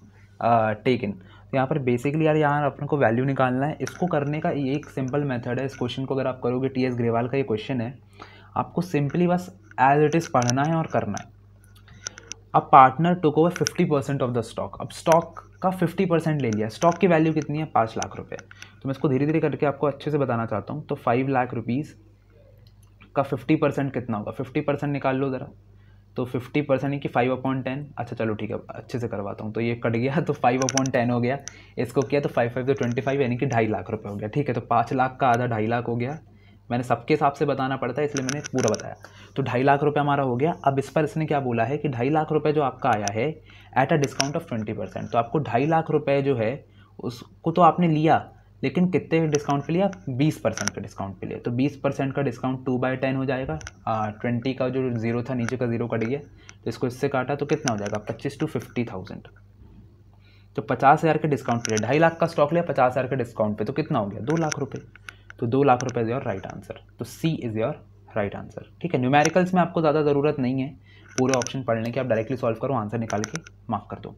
taken तो यहाँ पर basically यार यहाँ अपने को value निकालना है इसको करने का एक सिंपल मेथड है इस क्वेश्चन को अगर आप करोगे टी एस ग्रेवाल का ये क्वेश्चन है आपको सिंपली बस एज इट इज़ पढ़ना है और करना है अब partner took over fifty percent of the stock अब स्टॉक का फिफ्टी परसेंट ले लिया स्टॉक की वैल्यू कितनी है पाँच लाख रुपये तो मैं इसको धीरे धीरे करके आपको अच्छे से बताना चाहता हूँ तो फाइव लाख रुपीज़ का फिफ्टी परसेंट कितना होगा फिफ्टी परसेंट निकाल लो ज़रा तो फिफ्टी परसेंट यानी कि फाइव अपॉइंट टेन अच्छा चलो ठीक है अच्छे से करवाता हूँ तो ये कट गया तो फाइव अपॉइंट टेन हो गया इसको किया तो फाइव फाइव तो ट्वेंटी फाइव यानी कि ढाई लाख रुपये हो गया ठीक है तो पाँच लाख का आधा ढाई लाख हो गया मैंने सबके हिसाब से बताना पड़ता है इसलिए मैंने पूरा बताया तो ढाई लाख रुपये हमारा हो गया अब इस पर इसने क्या बोला है कि ढाई लाख रुपये जो आपका आया है at a discount of twenty percent तो आपको ढाई लाख रुपये जो है उसको तो आपने लिया लेकिन कितने डिस्काउंट पे लिया बीस परसेंट का डिस्काउंट पे लिया तो बीस परसेंट का डिस्काउंट टू बाई टेन हो जाएगा ट्वेंटी का जो जीरो था नीचे का जीरो कट गया तो इसको इससे काटा तो कितना हो जाएगा पच्चीस टू फिफ्टी थाउजेंड तो पचास हज़ार के डिस्काउंट पे ढाई लाख का स्टॉक लिया पचास हज़ार के डिस्काउंट पे तो कितना हो गया दो लाख रुपये तो दो लाख रुपये इज़ योर राइट आंसर तो C is your right answer ठीक है न्यूमेरिकल्स में आपको ज़्यादा ज़रूरत नहीं है पूरे ऑप्शन पढ़ने की आप डायरेक्टली सॉल्व करो आंसर निकाल के मार्क कर दो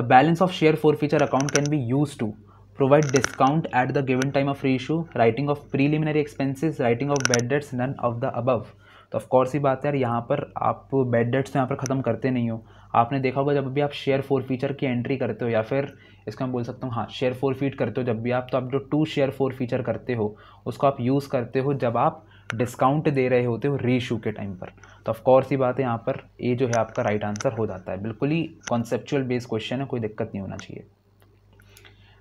the balance of share forfeiture account can be use to provide discount at the given time of issue writing off preliminary expenses writing off bad debts none of the above तो of course ही बात है यार यहाँ पर आप bad debts तो यहाँ पर ख़त्म करते नहीं हो आपने देखा होगा जब भी आप शेयर फोर फीचर की एंट्री करते हो या फिर इसका मैं बोल सकता हूँ हाँ शेयर फोर फीट करते हो जब भी आप तो आप जो टू शेयर फोर फीचर करते हो उसको आप यूज़ करते हो जब आप डिस्काउंट दे रहे होते हो री इशू के टाइम पर तो ऑफकोर्स ही बात है यहाँ पर ये जो है आपका राइट आंसर हो जाता है बिल्कुल ही कॉन्सेप्चुअल बेस्ड क्वेश्चन है कोई दिक्कत नहीं होना चाहिए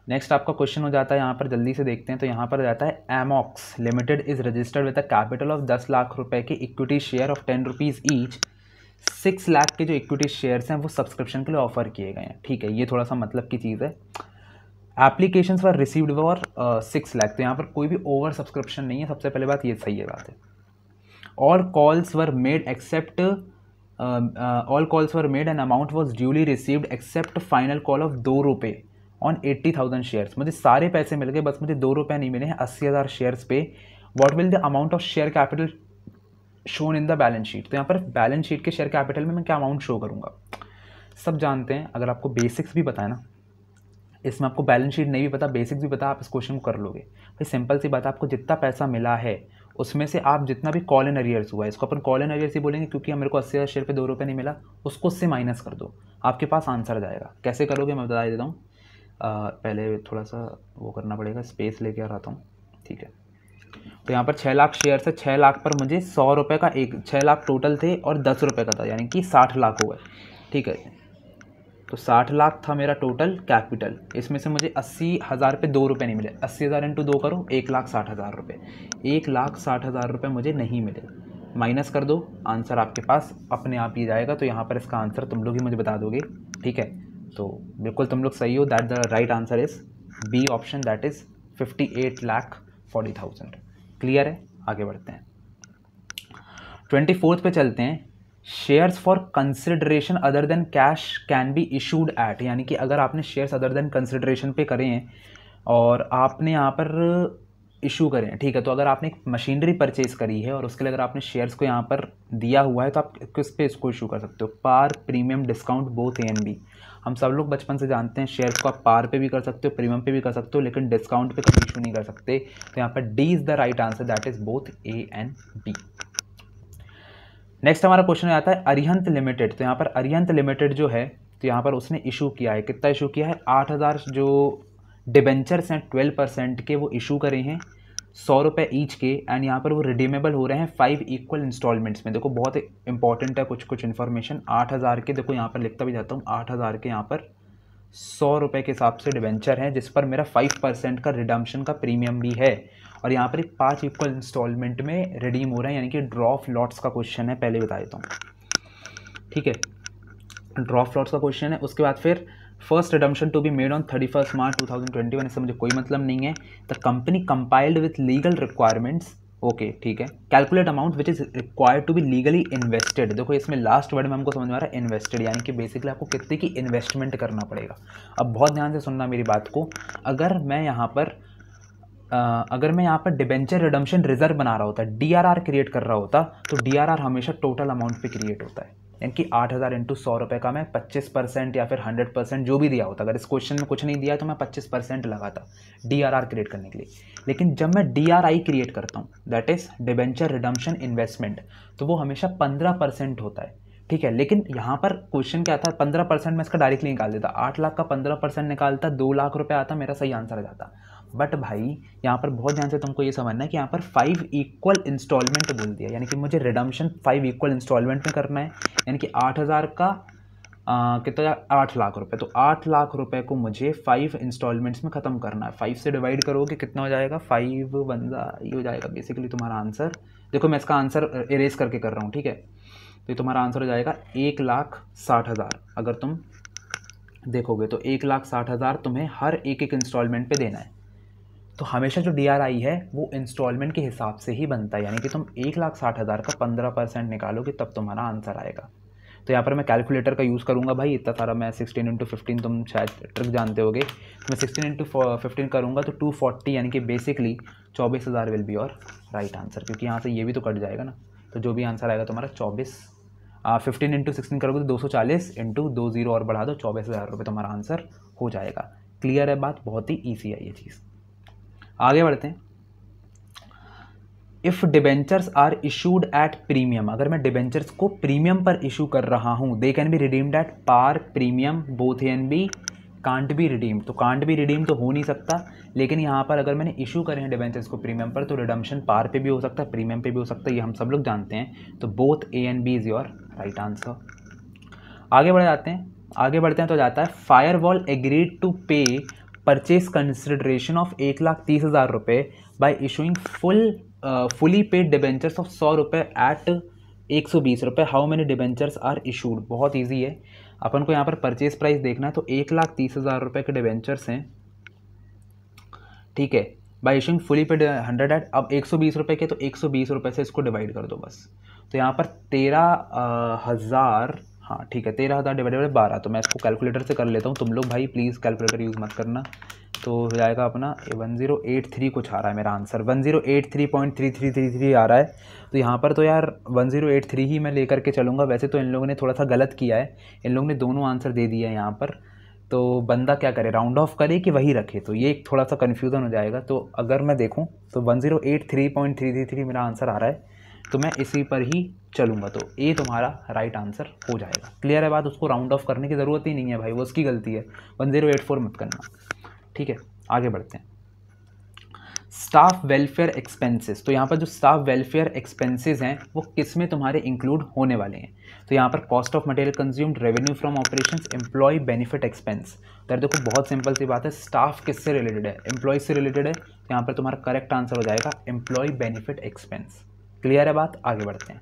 नेक्स्ट आपका क्वेश्चन हो जाता है यहाँ पर जल्दी से देखते हैं तो यहाँ पर जाता है Emox limited is registered with a capital of दस लाख रुपए के equity share of ten rupees each six lakh के जो इक्विटी शेयर्स हैं वो सब्सक्रिप्शन के लिए ऑफर किए गए हैं ठीक है ये थोड़ा सा मतलब की चीज़ है application for received for six lakh तो यहाँ पर कोई भी ओवर सब्सक्रिप्शन नहीं है सबसे पहले बात ये सही है बात है all calls were made except all calls were made an amount was duly received except final call of दो रुपये ऑन एट्टी थाउजेंड शेयर्स मुझे सारे पैसे मिल गए बस मुझे दो रुपये नहीं मिले हैं अस्सी हज़ार शेयर्स पे what will the amount of share capital shown in the balance sheet तो यहाँ पर बैलेंस शीट के शेयर कैपिटल में मैं क्या अमाउंट शो करूँगा सब जानते हैं अगर आपको बेसिक्स भी पता है ना इसमें आपको बैलेंस शीट नहीं भी पता बेसिक्स भी पता आप इस क्वेश्चन को कर लोगे भाई सिंपल सी बात आपको जितना पैसा मिला है उसमें से आप जितना भी कॉल इन अरियर्स हुआ है इसको अपन कॉल इन अरियर्स ही बोलेंगे क्योंकि मेरे को अस्सी हज़ार शेयर पे दो रुपये नहीं मिला उसको उससे माइनस कर दो आपके पास आंसर जाएगा कैसे करोगे मैं बता देता हूँ आ, पहले थोड़ा सा वो करना पड़ेगा स्पेस लेके आ रहा हूँ ठीक है तो यहाँ पर छः लाख शेयर से छः लाख पर मुझे सौ रुपये का एक छः लाख टोटल थे और दस रुपये का था यानी कि साठ लाख हो गए ठीक है तो साठ लाख था मेरा टोटल कैपिटल इसमें से मुझे अस्सी हज़ार पे दो रुपये नहीं मिले अस्सी हज़ार इंटू दो करो एक लाख साठ हज़ार रुपये एक लाख साठ हज़ार रुपये मुझे नहीं मिले माइनस कर दो आंसर आपके पास अपने आप ही जाएगा तो यहाँ पर इसका आंसर तुम लोग ही मुझे बता दोगे ठीक है तो बिल्कुल तुम लोग सही हो that the right answer is B option that is fifty eight lakh forty thousand clear है आगे बढ़ते हैं ट्वेंटी फोर्थ पे चलते हैं shares for consideration other than cash can be issued at यानी कि अगर आपने शेयर्स अदर देन कंसिडरेशन पे करे हैं और आपने यहाँ पर इशू करें ठीक है तो अगर आपने एक मशीनरी परचेज करी है और उसके लिए अगर आपने शेयर्स को यहाँ पर दिया हुआ है तो आप किस पे इसको इशू कर सकते हो par premium discount both A and B हम सब लोग बचपन से जानते हैं शेयर को आप पार पे भी कर सकते हो प्रीमियम पे भी कर सकते हो लेकिन डिस्काउंट पे कभी इशू नहीं कर सकते तो यहाँ पर D is the right answer that is both A and B next हमारा क्वेश्चन आता है अरिहंत लिमिटेड तो यहाँ पर अरिहंत लिमिटेड जो है तो यहाँ पर उसने इशू किया है कितना इशू किया है आठ हज़ार जो डिबेंचर्स हैं ट्वेल्व परसेंट के वो इशू करे हैं सौ रुपये ईच के एंड यहाँ पर वो रिडीमेबल हो रहे हैं फाइव इक्वल इंस्टॉलमेंट्स में देखो बहुत इंपॉर्टेंट है कुछ कुछ इन्फॉर्मेशन आठ हज़ार के देखो यहाँ पर लिखता भी जाता हूँ आठ हज़ार के यहाँ पर सौ रुपये के हिसाब से डिवेंचर है जिस पर मेरा फाइव परसेंट का रिडम्पशन का प्रीमियम भी है और यहाँ पर एक पाँच इक्वल इंस्टॉलमेंट में रिडीम हो रहा है यानी कि ड्रॉफ लॉट्स का क्वेश्चन है पहले बता देता हूँ ठीक है ड्रॉप लॉट्स का क्वेश्चन है उसके बाद फिर first redemption to be made on thirty first March two thousand twenty one इससे मुझे कोई मतलब नहीं है the company compiled with legal requirements okay ठीक है calculate amount which is required to be legally invested देखो इसमें लास्ट वर्ड में हमको समझ में आ रहा है इन्वेस्टेड यानी कि बेसिकली आपको कितने की इन्वेस्टमेंट करना पड़ेगा अब बहुत ध्यान से सुनना मेरी बात को अगर मैं यहाँ पर आ, अगर मैं यहाँ पर डिबेंचर रिडम्शन रिजर्व बना रहा होता डी आर आर क्रिएट कर रहा होता तो डी आर आर हमेशा टोटल अमाउंट पे क्रिएट होता है यानी कि आठ हज़ार इंटू सौ रुपये का मैं पच्चीस परसेंट या फिर हंड्रेड परसेंट जो भी दिया होता अगर इस क्वेश्चन में कुछ नहीं दिया तो मैं पच्चीस परसेंट लगाता डी आर आर क्रिएट करने के लिए लेकिन जब मैं डी आर आई क्रिएट करता हूँ that is debenture redemption investment तो वो हमेशा पंद्रह परसेंट होता है ठीक है लेकिन यहाँ पर क्वेश्चन क्या था पंद्रह परसेंट मैं इसका डायरेक्टली निकाल देता आठ लाख का पंद्रह परसेंट निकालता दो लाख रुपये आता मेरा सही आंसर आ जाता बट भाई यहाँ पर बहुत ध्यान से तुमको ये समझना है कि यहाँ पर फाइव इक्वल इंस्टॉलमेंट बोल दिया यानी कि मुझे रिडम्शन फाइव इक्वल इंस्टॉलमेंट में करना है यानी कि आठ हज़ार का कितना आठ लाख रुपए तो आठ लाख रुपए को मुझे फाइव इंस्टॉलमेंट्स में ख़त्म करना है फाइव से डिवाइड करोगे कितना हो जाएगा फाइव बंदा ये हो जाएगा बेसिकली तुम्हारा आंसर देखो मैं इसका आंसर इरेज करके कर रहा हूँ ठीक है तो तुम्हारा आंसर हो जाएगा एक लाख साठ हज़ार अगर तुम देखोगे तो एक लाख साठ हज़ार तुम्हें हर एक एक इंस्टॉलमेंट पे देना है तो हमेशा जो डी है वो इंस्टॉलमेंट के हिसाब से ही बनता है यानी कि तुम एक लाख साठ हज़ार का पंद्रह परसेंट निकालोगे तब तुम्हारा आंसर आएगा तो यहाँ पर मैं कैलकुलेटर का यूज़ करूँगा भाई इतना सारा मैं सिक्सटीन इंटू फिफ्टीन तुम शायद ट्रिक जानते होगे तो मैं सिक्सटीन इंटू फिफ्टीन करूँगा तो टू फोर्टी यानी कि बेसिकली चौबीस हज़ार will be our right answer क्योंकि यहाँ से ये भी तो कट जाएगा ना तो जो भी आंसर आएगा तुम्हारा चौबीस फिफ्टीन इंटू सिक्सटीन करोगे तो दो सौ चालीस इंटू दो ज़ीरो और बढ़ा दो चौबीस हज़ार रुपये तुम्हारा आंसर हो जाएगा क्लियर है बात बहुत ही ईजी है ये चीज़ आगे बढ़ते हैं if debentures are issued at premium अगर मैं डिबेंचर्स को प्रीमियम पर इशू कर रहा हूँ they can be redeemed at par premium both and B can't be redeem तो कांट बी रिडीम तो हो नहीं सकता लेकिन यहाँ पर अगर मैंने इशू करे हैं डिबेंचर्स को प्रीमियम पर तो रिडम्शन पार पे भी हो सकता है प्रीमियम पे भी हो सकता है ये हम सब लोग जानते हैं तो both A and B is your right answer आगे बढ़ जाते हैं आगे बढ़ते हैं तो जाता है Fire Wall agreed to pay purchase consideration of एक लाख तीस हज़ार रुपये by issuing full fully paid debentures of सौ रुपये एट एक सौ बीस रुपये how many debentures are issued बहुत ईजी है अपन को यहाँ पर परचेज प्राइस देखना है तो एक लाख तीस हज़ार रुपये के डिबेंचर्स हैं ठीक है by issuing fully paid hundred at अब एक सौ बीस रुपये के तो एक सौ बीस रुपये से इसको डिवाइड कर दो बस तो यहाँ पर तेरह uh, हज़ार हाँ ठीक है तेरह हज़ार डिवाइडेड बाई बारह तो मैं इसको कैलकुलेटर से कर लेता हूँ तुम लोग भाई प्लीज़ कैलकुलेटर यूज़ मत करना तो हो जाएगा अपना वन ज़ीरो एट थ्री कुछ आ रहा है मेरा answer one zero eight three point three three three three आ रहा है तो यहाँ पर तो यार वन ज़ीरो एट थ्री ही मैं लेकर के चलूँगा वैसे तो इन लोगों ने थोड़ा सा गलत किया है इन लोगों ने दोनों आंसर दे दिया है यहाँ पर तो बंदा क्या करे राउंड ऑफ करे कि वही रखे तो ये एक थोड़ा सा कन्फ्यूज़न हो जाएगा तो अगर मैं देखूँ तो one zero eight three point three three three मेरा आंसर आ रहा है तो मैं इसी पर ही चलूँगा तो ए तुम्हारा राइट आंसर हो जाएगा क्लियर है बात उसको राउंड ऑफ करने की ज़रूरत ही नहीं है भाई वो उसकी गलती है वन ज़ीरो एट फोर मत करना ठीक है आगे बढ़ते हैं स्टाफ वेलफेयर एक्सपेंसेस तो यहाँ पर जो स्टाफ वेलफेयर एक्सपेंसेस हैं वो किस में तुम्हारे इंक्लूड होने वाले हैं तो यहाँ पर cost of material consumed revenue from operations employ benefit expense तो यार देखो बहुत सिंपल सी बात है स्टाफ किससे रिलेटेड है एम्प्लॉय से रिलेटेड है तो यहाँ पर तुम्हारा करेक्ट आंसर हो जाएगा एम्प्लॉय बेनिफिट एक्सपेंस क्लियर है बात आगे बढ़ते हैं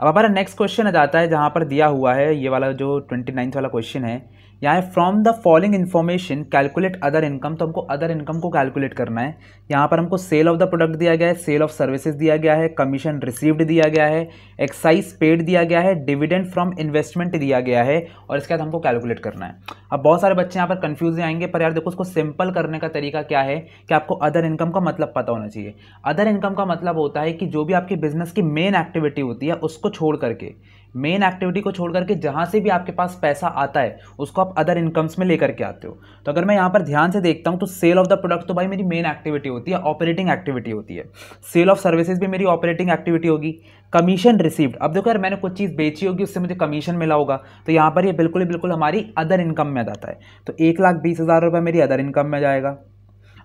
अब हमारा नेक्स्ट क्वेश्चन आ जाता है जहाँ पर दिया हुआ है ये वाला जो ट्वेंटी नाइन्थ वाला क्वेश्चन है यहाँ from the following information calculate other income तो हमको अदर इनकम को कैलकुलेट करना है यहाँ पर हमको सेल ऑफ द प्रोडक्ट दिया गया है सेल ऑफ सर्विसेज दिया गया है कमीशन रिसीव्ड दिया गया है एक्साइज पेड दिया गया है डिविडेंड फ्रॉम इन्वेस्टमेंट दिया गया है और इसके बाद हमको कैलकुलेट करना है अब बहुत सारे बच्चे यहाँ पर कन्फ्यूज आएंगे पर यार देखो उसको सिंपल करने का तरीका क्या है कि आपको अदर इनकम का मतलब पता होना चाहिए अदर इनकम का मतलब होता है कि जो भी आपकी बिजनेस की मेन एक्टिविटी होती है उसको छोड़ करके मेन एक्टिविटी को छोड़ करके जहाँ से भी आपके पास पैसा आता है उसको आप अदर इनकम्स में लेकर के आते हो तो अगर मैं यहाँ पर ध्यान से देखता हूँ तो सेल ऑफ द प्रोडक्ट तो भाई मेरी मेन एक्टिविटी होती है ऑपरेटिंग एक्टिविटी होती है सेल ऑफ सर्विसेज भी मेरी ऑपरेटिंग एक्टिविटी होगी कमीशन रिसीव्ड अब देखो यार मैंने कुछ चीज़ बेची होगी उससे मुझे कमीशन मिला होगा तो यहाँ पर ये बिल्कुल ही बिल्कुल हमारी अदर इनकम में आ जाता है तो एक लाख बीस हज़ार रुपये मेरी अदर इनकम में जाएगा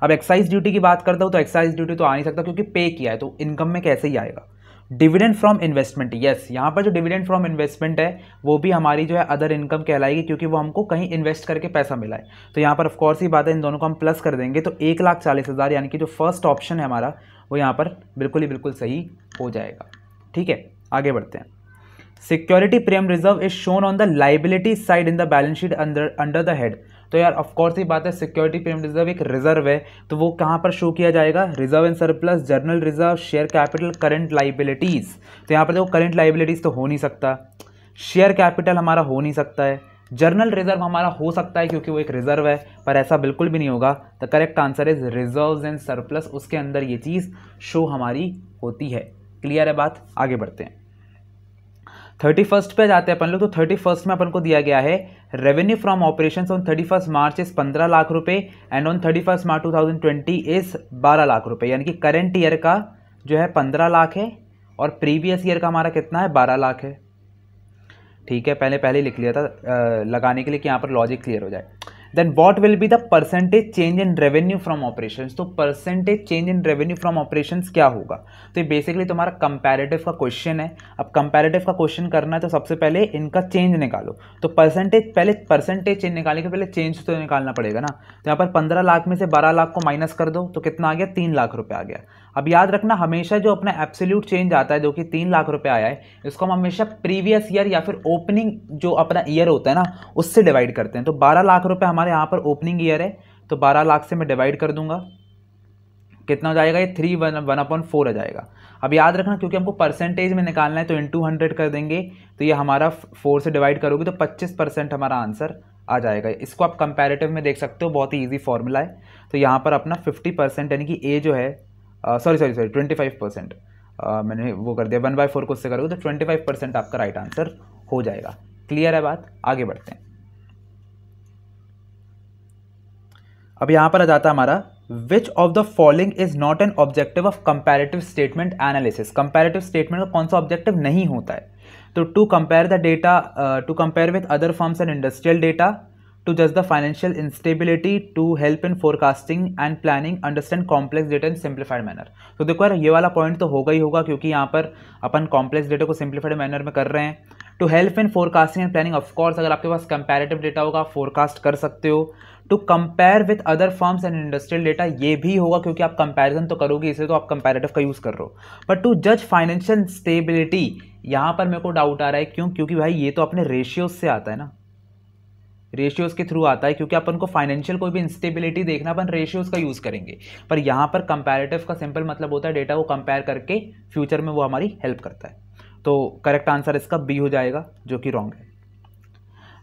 अब एक्साइज ड्यूटी की बात करता हूँ तो एक्साइज ड्यूटी तो आ नहीं सकता क्योंकि पे किया है तो इनकम में कैसे ही आएगा डिविडेंड फ्रॉम इन्वेस्टमेंट यस यहाँ पर जो डिविडेंड फ्रॉम इन्वेस्टमेंट है वो भी हमारी जो है अदर इनकम कहलाएगी क्योंकि वो हमको कहीं इन्वेस्ट करके पैसा मिला है तो यहाँ पर ऑफकोर्स ही बात है इन दोनों को हम प्लस कर देंगे तो एक लाख चालीस हज़ार यानी कि जो फर्स्ट ऑप्शन है हमारा वो यहाँ पर बिल्कुल ही बिल्कुल सही हो जाएगा ठीक है आगे बढ़ते हैं security premium reserve is shown on the liability side in the balance sheet under under the head तो यार ऑफकोर्स ही बात है सिक्योरिटी प्रीमियम रिजर्व एक रिजर्व है तो वो कहाँ पर शो किया जाएगा reserve and surplus general reserve share capital current liabilities तो यहाँ पर देखो करंट लाइबिलिटीज़ तो हो नहीं सकता शेयर कैपिटल हमारा हो नहीं सकता है जर्नल रिजर्व हमारा हो सकता है क्योंकि वो एक रिजर्व है पर ऐसा बिल्कुल भी नहीं होगा the correct answer is reserve and surplus उसके अंदर ये चीज़ शो हमारी होती है क्लियर है बात आगे बढ़ते हैं थर्टी फर्स्ट पर जाते हैं अपन लोग तो थर्टी फर्स्ट में अपन को दिया गया है revenue from operation on thirty first March is पंद्रह लाख रुपये and on thirty first March two thousand twenty is बारह लाख रुपये यानी कि करेंट ईयर का जो है पंद्रह लाख है और प्रीवियस ईयर का हमारा कितना है बारह लाख है ठीक है पहले पहले लिख लिया था आ, लगाने के लिए कि यहाँ पर लॉजिक क्लियर हो जाए then what will be the percentage change in revenue from operation तो percentage change in revenue from operation क्या होगा तो ये बेसिकली तुम्हारा कंपेरेटिव का क्वेश्चन है अब कंपेरेटिव का क्वेश्चन करना है तो सबसे पहले इनका चेंज निकालो तो परसेंटेज पहले परसेंटेज चेंज निकालने के पहले चेंज तो निकालना पड़ेगा ना तो यहाँ पर पंद्रह लाख में से बारह लाख को माइनस कर दो तो कितना आ गया तीन लाख रुपये आ गया अब याद रखना हमेशा जो अपना एब्सोल्यूट चेंज आता है जो कि तीन लाख रुपए आया है इसको हम हमेशा प्रीवियस ईयर या फिर ओपनिंग जो अपना ईयर होता है ना उससे डिवाइड करते हैं तो बारह लाख रुपये हमारे यहाँ पर ओपनिंग ईयर है तो बारह लाख से मैं डिवाइड कर दूंगा कितना हो जाएगा ये three one one point four आ जाएगा अब याद रखना क्योंकि हमको परसेंटेज में निकालना है तो इन टू हंड्रेड कर देंगे तो ये हमारा फोर से डिवाइड करोगे तो पच्चीस परसेंट हमारा आंसर आ जाएगा इसको आप कंपैरेटिव में देख सकते हो बहुत ही इजी फॉर्मूला है तो यहाँ पर अपना फिफ्टी परसेंट यानी कि ए जो है sorry sorry sorry twenty five percent मैंने वो कर दिया वन बाय फोर को उससे करोगे तो ट्वेंटी फाइव परसेंट आपका राइट आंसर हो जाएगा क्लियर है बात आगे बढ़ते हैं अब यहाँ पर आ जाता हमारा which of the following is not an objective of comparative statement analysis comparative statement का कौन सा ऑब्जेक्टिव नहीं होता है तो to compare the data to compare with other firms and industrial data to जज the financial instability to help in forecasting and planning understand complex data in simplified manner तो देखो यार ये वाला पॉइंट तो होगा ही होगा क्योंकि यहाँ पर अपन कॉम्प्लेक्स डेटा को सिंप्लीफाइड मैनर में कर रहे हैं to help in forecasting and planning of course अगर आपके पास कंपेरेटिव डेटा होगा आप फोरकास्ट कर सकते हो to compare with other firms and industrial data ये भी होगा क्योंकि आप कंपेरिजन तो करोगे इसे तो आप कंपेरेटिव का यूज़ कर रहे हो बट टू जज फाइनेंशियल स्टेबिलिटी यहाँ पर मेरे को डाउट आ रहा है क्यों क्योंकि भाई ये तो अपने रेशियोज से आता है ना रेशियोज के थ्रू आता है क्योंकि अपन को फाइनेंशियल कोई भी इंस्टेबिलिटी देखना अपन रेशियोज का यूज़ करेंगे पर यहाँ पर कंपेरेटिव का सिंपल मतलब होता है डेटा को कंपेयर करके फ्यूचर में वो हमारी हेल्प करता है तो करेक्ट आंसर इसका बी हो जाएगा जो कि रॉन्ग है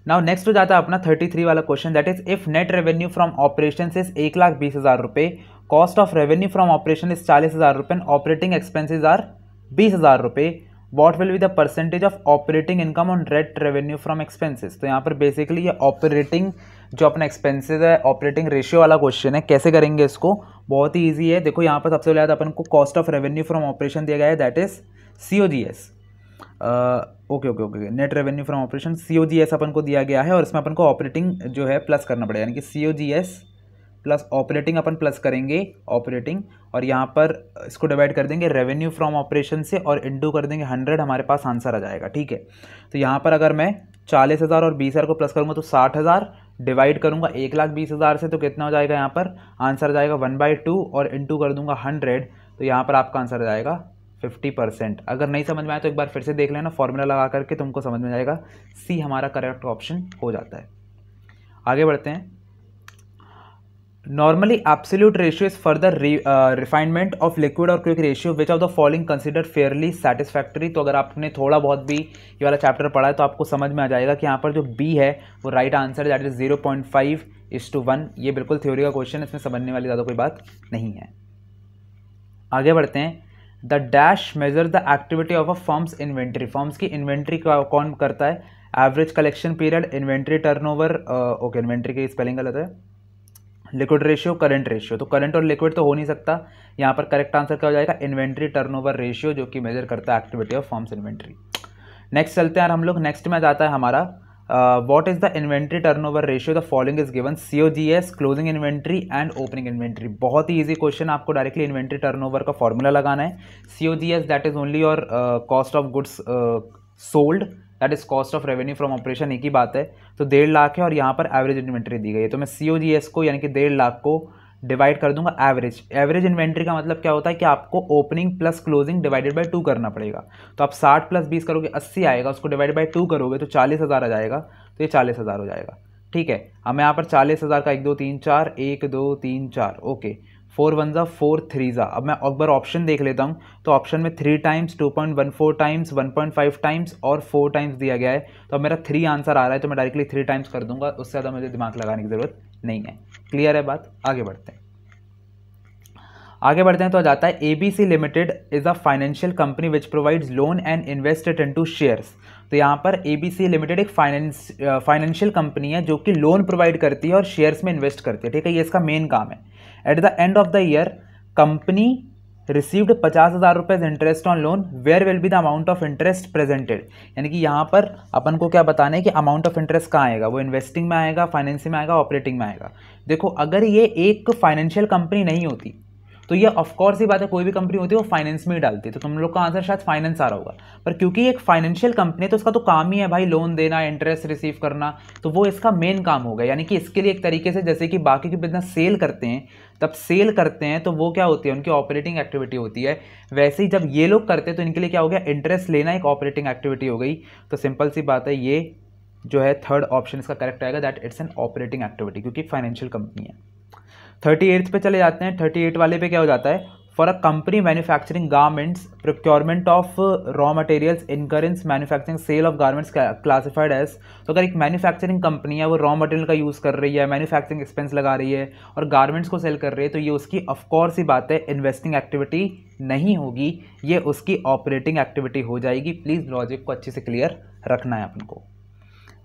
नाउ नेक्स्ट हो जाता है अपना थर्टी थ्री वाला question that is if net revenue from operation is एक लाख बीस हज़ार रुपये cost of revenue from operation is चालीस हज़ार रुपये ऑपरेटिंग एक्सपेंसिज आर बीस हज़ार रुपये what will be the percentage of operating income on rate revenue from expenses तो यहाँ पर बेसिकली ये ऑपरेटिंग जो अपना एक्सपेंसिज है ऑपरेटिंग रेशियो वाला क्वेश्चन है कैसे करेंगे इसको बहुत ही ईजी है देखो यहाँ पर सबसे पहले तो अपन को cost of revenue from operation दिया गया है that is C O G S okay okay okay net revenue from operation C O G S अपन को दिया गया है और इसमें अपन को ऑपरेटिंग जो है प्लस करना पड़ेगा यानी कि C O G S plus operating अपन प्लस करेंगे ऑपरेटिंग और यहाँ पर इसको डिवाइड कर देंगे रेवेन्यू फ्रॉम ऑपरेशन से और इंटू कर देंगे हंड्रेड हमारे पास आंसर आ जाएगा ठीक है तो यहाँ पर अगर मैं चालीस हज़ार और बीस हज़ार को प्लस करूँगा तो साठ हज़ार डिवाइड करूँगा एक लाख बीस हज़ार से तो कितना हो जाएगा यहाँ पर आंसर आ जाएगा वन बाई टू और इंटू कर दूंगा हंड्रेड तो यहाँ पर आपका आंसर आ जाएगा फिफ्टी परसेंट अगर नहीं समझ में आए तो एक बार फिर से देख लेना फॉर्मूला लगा करके तुमको समझ में आएगा सी हमारा करेक्ट ऑप्शन हो जाता है आगे बढ़ते हैं Normally, absolute ratio is further re, uh, refinement of liquid और quick ratio. Which of the following considered fairly satisfactory? तो अगर आपने थोड़ा बहुत भी ये वाला चैप्टर पढ़ा है तो आपको समझ में आ जाएगा कि यहाँ पर जो बी है वो right answer that is zero point five is to one ये बिल्कुल थ्योरी का क्वेश्चन है इसमें समझने वाली ज़्यादा कोई बात नहीं है आगे बढ़ते हैं the dash measure the activity of a firms inventory firms की इन्वेंट्री कौन करता है average collection period inventory turnover okay inventory की स्पेलिंग गलत है लिक्विड रेशियो करंट रेशियो तो करंट और लिक्विड तो हो नहीं सकता यहाँ पर करेक्ट आंसर क्या हो जाएगा इन्वेंट्री टर्नओवर रेशियो जो कि मेजर करता है activity of firms inventory next चलते हैं हम लोग नेक्स्ट में जाता है हमारा what is the inventory turnover ratio the following is given C O G S closing inventory and opening inventory बहुत ही ईजी क्वेश्चन आपको डायरेक्टली इन्वेंट्री टर्न ओवर का फॉर्मूला लगाना है C O G S that is only your cost of goods sold that is cost of revenue from operation एक ही बात है तो डेढ़ लाख है और यहाँ पर एवरेज इन्वेंट्री दी गई है तो मैं सी को यानी कि डेढ़ लाख को डिवाइड कर दूंगा एवरेज एवरेज इन्वेंट्री का मतलब क्या होता है कि आपको opening plus closing divided by two करना पड़ेगा तो आप साठ प्लस बीस करोगे अस्सी आएगा उसको डिवाइड बाय टू करोगे तो चालीस हज़ार आ जाएगा तो ये चालीस हज़ार हो जाएगा ठीक है हमें यहाँ पर चालीस हज़ार का एक दो तीन चार एक दो तीन चार ओके फोर वन ज़ा फोर थ्री ज़ा अब मैं एक बार ऑप्शन देख लेता हूँ तो ऑप्शन में three times two point one four times one point five times और फोर टाइम्स दिया गया है तो अब मेरा थ्री आंसर आ रहा है तो मैं डायरेक्टली थ्री टाइम्स कर दूंगा उससे ज़्यादा मुझे दिमाग लगाने की ज़रूरत नहीं है क्लियर है बात आगे बढ़ते हैं आगे बढ़ते हैं तो आ जाता है A B C limited is a financial company which provides loan and invested into shares तो यहाँ पर ए बी सी लिमिटेड एक फाइनेंस फाइनेंशियल कंपनी है जो कि लोन प्रोवाइड करती है और शेयर्स में इन्वेस्ट करती है ठीक है ये इसका मेन काम है at the end of the year company received पचास हज़ार रुपये interest on loan where will be the amount of interest presented यानी कि यहाँ पर अपन को क्या बताना है कि अमाउंट ऑफ इंटरेस्ट कहाँ आएगा वो इन्वेस्टिंग में आएगा फाइनेंसिंग में आएगा ऑपरेटिंग में आएगा देखो अगर ये एक फाइनेंशियल कंपनी नहीं होती तो ये ऑफकोर्स ही बात है कोई भी कंपनी होती है वो फाइनेंस में ही डालती है तो तुम लोग का आंसर शायद फाइनेंस आ रहा होगा पर क्योंकि एक फाइनेंशियल कंपनी है तो उसका तो काम ही है भाई लोन देना इंटरेस्ट रिसीव करना तो वो इसका मेन काम होगा यानी कि इसके लिए एक तरीके से जैसे कि बाकी के बिजनेस सेल करते हैं तब सेल करते हैं तो वो क्या होती है उनकी ऑपरेटिंग एक्टिविटी होती है वैसे ही जब ये लोग करते हैं तो इनके लिए क्या हो गया इंटरेस्ट लेना एक ऑपरेटिंग एक्टिविटी हो गई तो सिंपल सी बात है ये जो है थर्ड ऑप्शन इसका करेक्ट आएगा that it's an operating activity क्योंकि फाइनेंशियल कंपनी है थर्टी एट्थ पर चले जाते हैं थर्टी एट वाले पे क्या हो जाता है for a company manufacturing garments procurement of raw materials incurrence manufacturing sale of garments classified as तो अगर एक मैन्युफैक्चरिंग कंपनी है वो रॉ मटेरियल का यूज़ कर रही है मैन्युफैक्चरिंग एक्सपेंस लगा रही है और गारमेंट्स को सेल कर रही है तो ये उसकी ऑफकोर्स ही बात है इन्वेस्टिंग एक्टिविटी नहीं होगी ये उसकी ऑपरेटिंग एक्टिविटी हो जाएगी प्लीज़ लॉजिक को अच्छे से क्लियर रखना है अपन को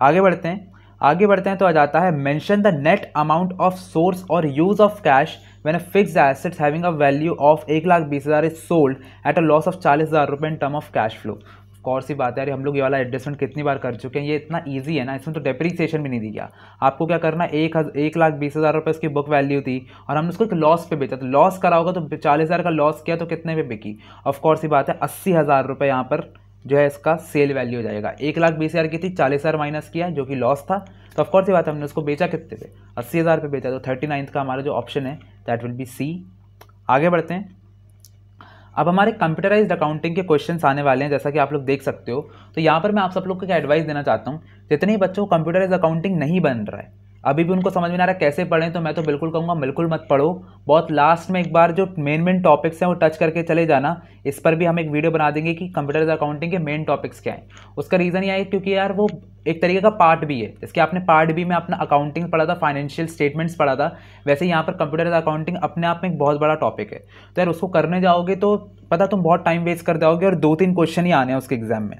आगे बढ़ते हैं आगे बढ़ते हैं तो आ जाता है mention the net amount of source और use of cash when a fix assets having a value of एक लाख बीस हज़ार is sold at a loss of चालीस हज़ार रुपये in term of cash flow कौर सी बात है यार हम लोग ये वाला एडजस्टमेंट कितनी बार कर चुके हैं ये इतना ईजी है ना इसमें तो डेप्रिसिएशन भी नहीं दी गया आपको क्या करना एक हजार एक लाख बीस हज़ार रुपये इसकी बुक वैल्यू थी और हमने उसको एक लॉस पे बेचा तो लॉस करा होगा तो चालीस हज़ार का लॉस किया तो कितने पे बिकी ऑफकोर्स ये ही बात है अस्सी हज़ार रुपये यहाँ पर जो है इसका सेल वैल्यू हो जाएगा एक लाख बीस हज़ार की थी चालीस हज़ार माइनस किया जो कि लॉस था तो ऑफकोर्स ये बात हमने उसको बेचा कितने पे अस्सी हज़ार पे बेचा तो थर्टी नाइन्थ का हमारा जो ऑप्शन है दैट विल बी सी आगे बढ़ते हैं अब हमारे कंप्यूटराइज्ड अकाउंटिंग के क्वेश्चन आने वाले हैं जैसा कि आप लोग देख सकते हो तो यहाँ पर मैं आप सब लोग को एडवाइस देना चाहता हूँ जितने ही बच्चों को कंप्यूटराइज अकाउंटिंग नहीं बन रहा है अभी भी उनको समझ में आ रहा कैसे पढ़ें तो मैं तो बिल्कुल कहूँगा बिल्कुल मत पढ़ो बहुत लास्ट में एक बार जो मेन मेन टॉपिक्स हैं वो टच करके चले जाना इस पर भी हम एक वीडियो बना देंगे कि कंप्यूटर अकाउंटिंग के मेन टॉपिक्स क्या हैं उसका रीज़न ये है क्योंकि यार वो एक तरीके का पार्ट भी है इसके आपने पार्ट बी में अपना अकाउंटिंग पढ़ा था फाइनेंशियल स्टेटमेंट्स पढ़ा था वैसे यहाँ पर कंप्यूटर अकाउंटिंग अपने आप में एक बहुत बड़ा टॉपिक है तो यार उसको करने जाओगे तो पता तुम बहुत टाइम वेस्ट कर जाओगे और दो तीन क्वेश्चन ही आने हैं उसके एग्जाम में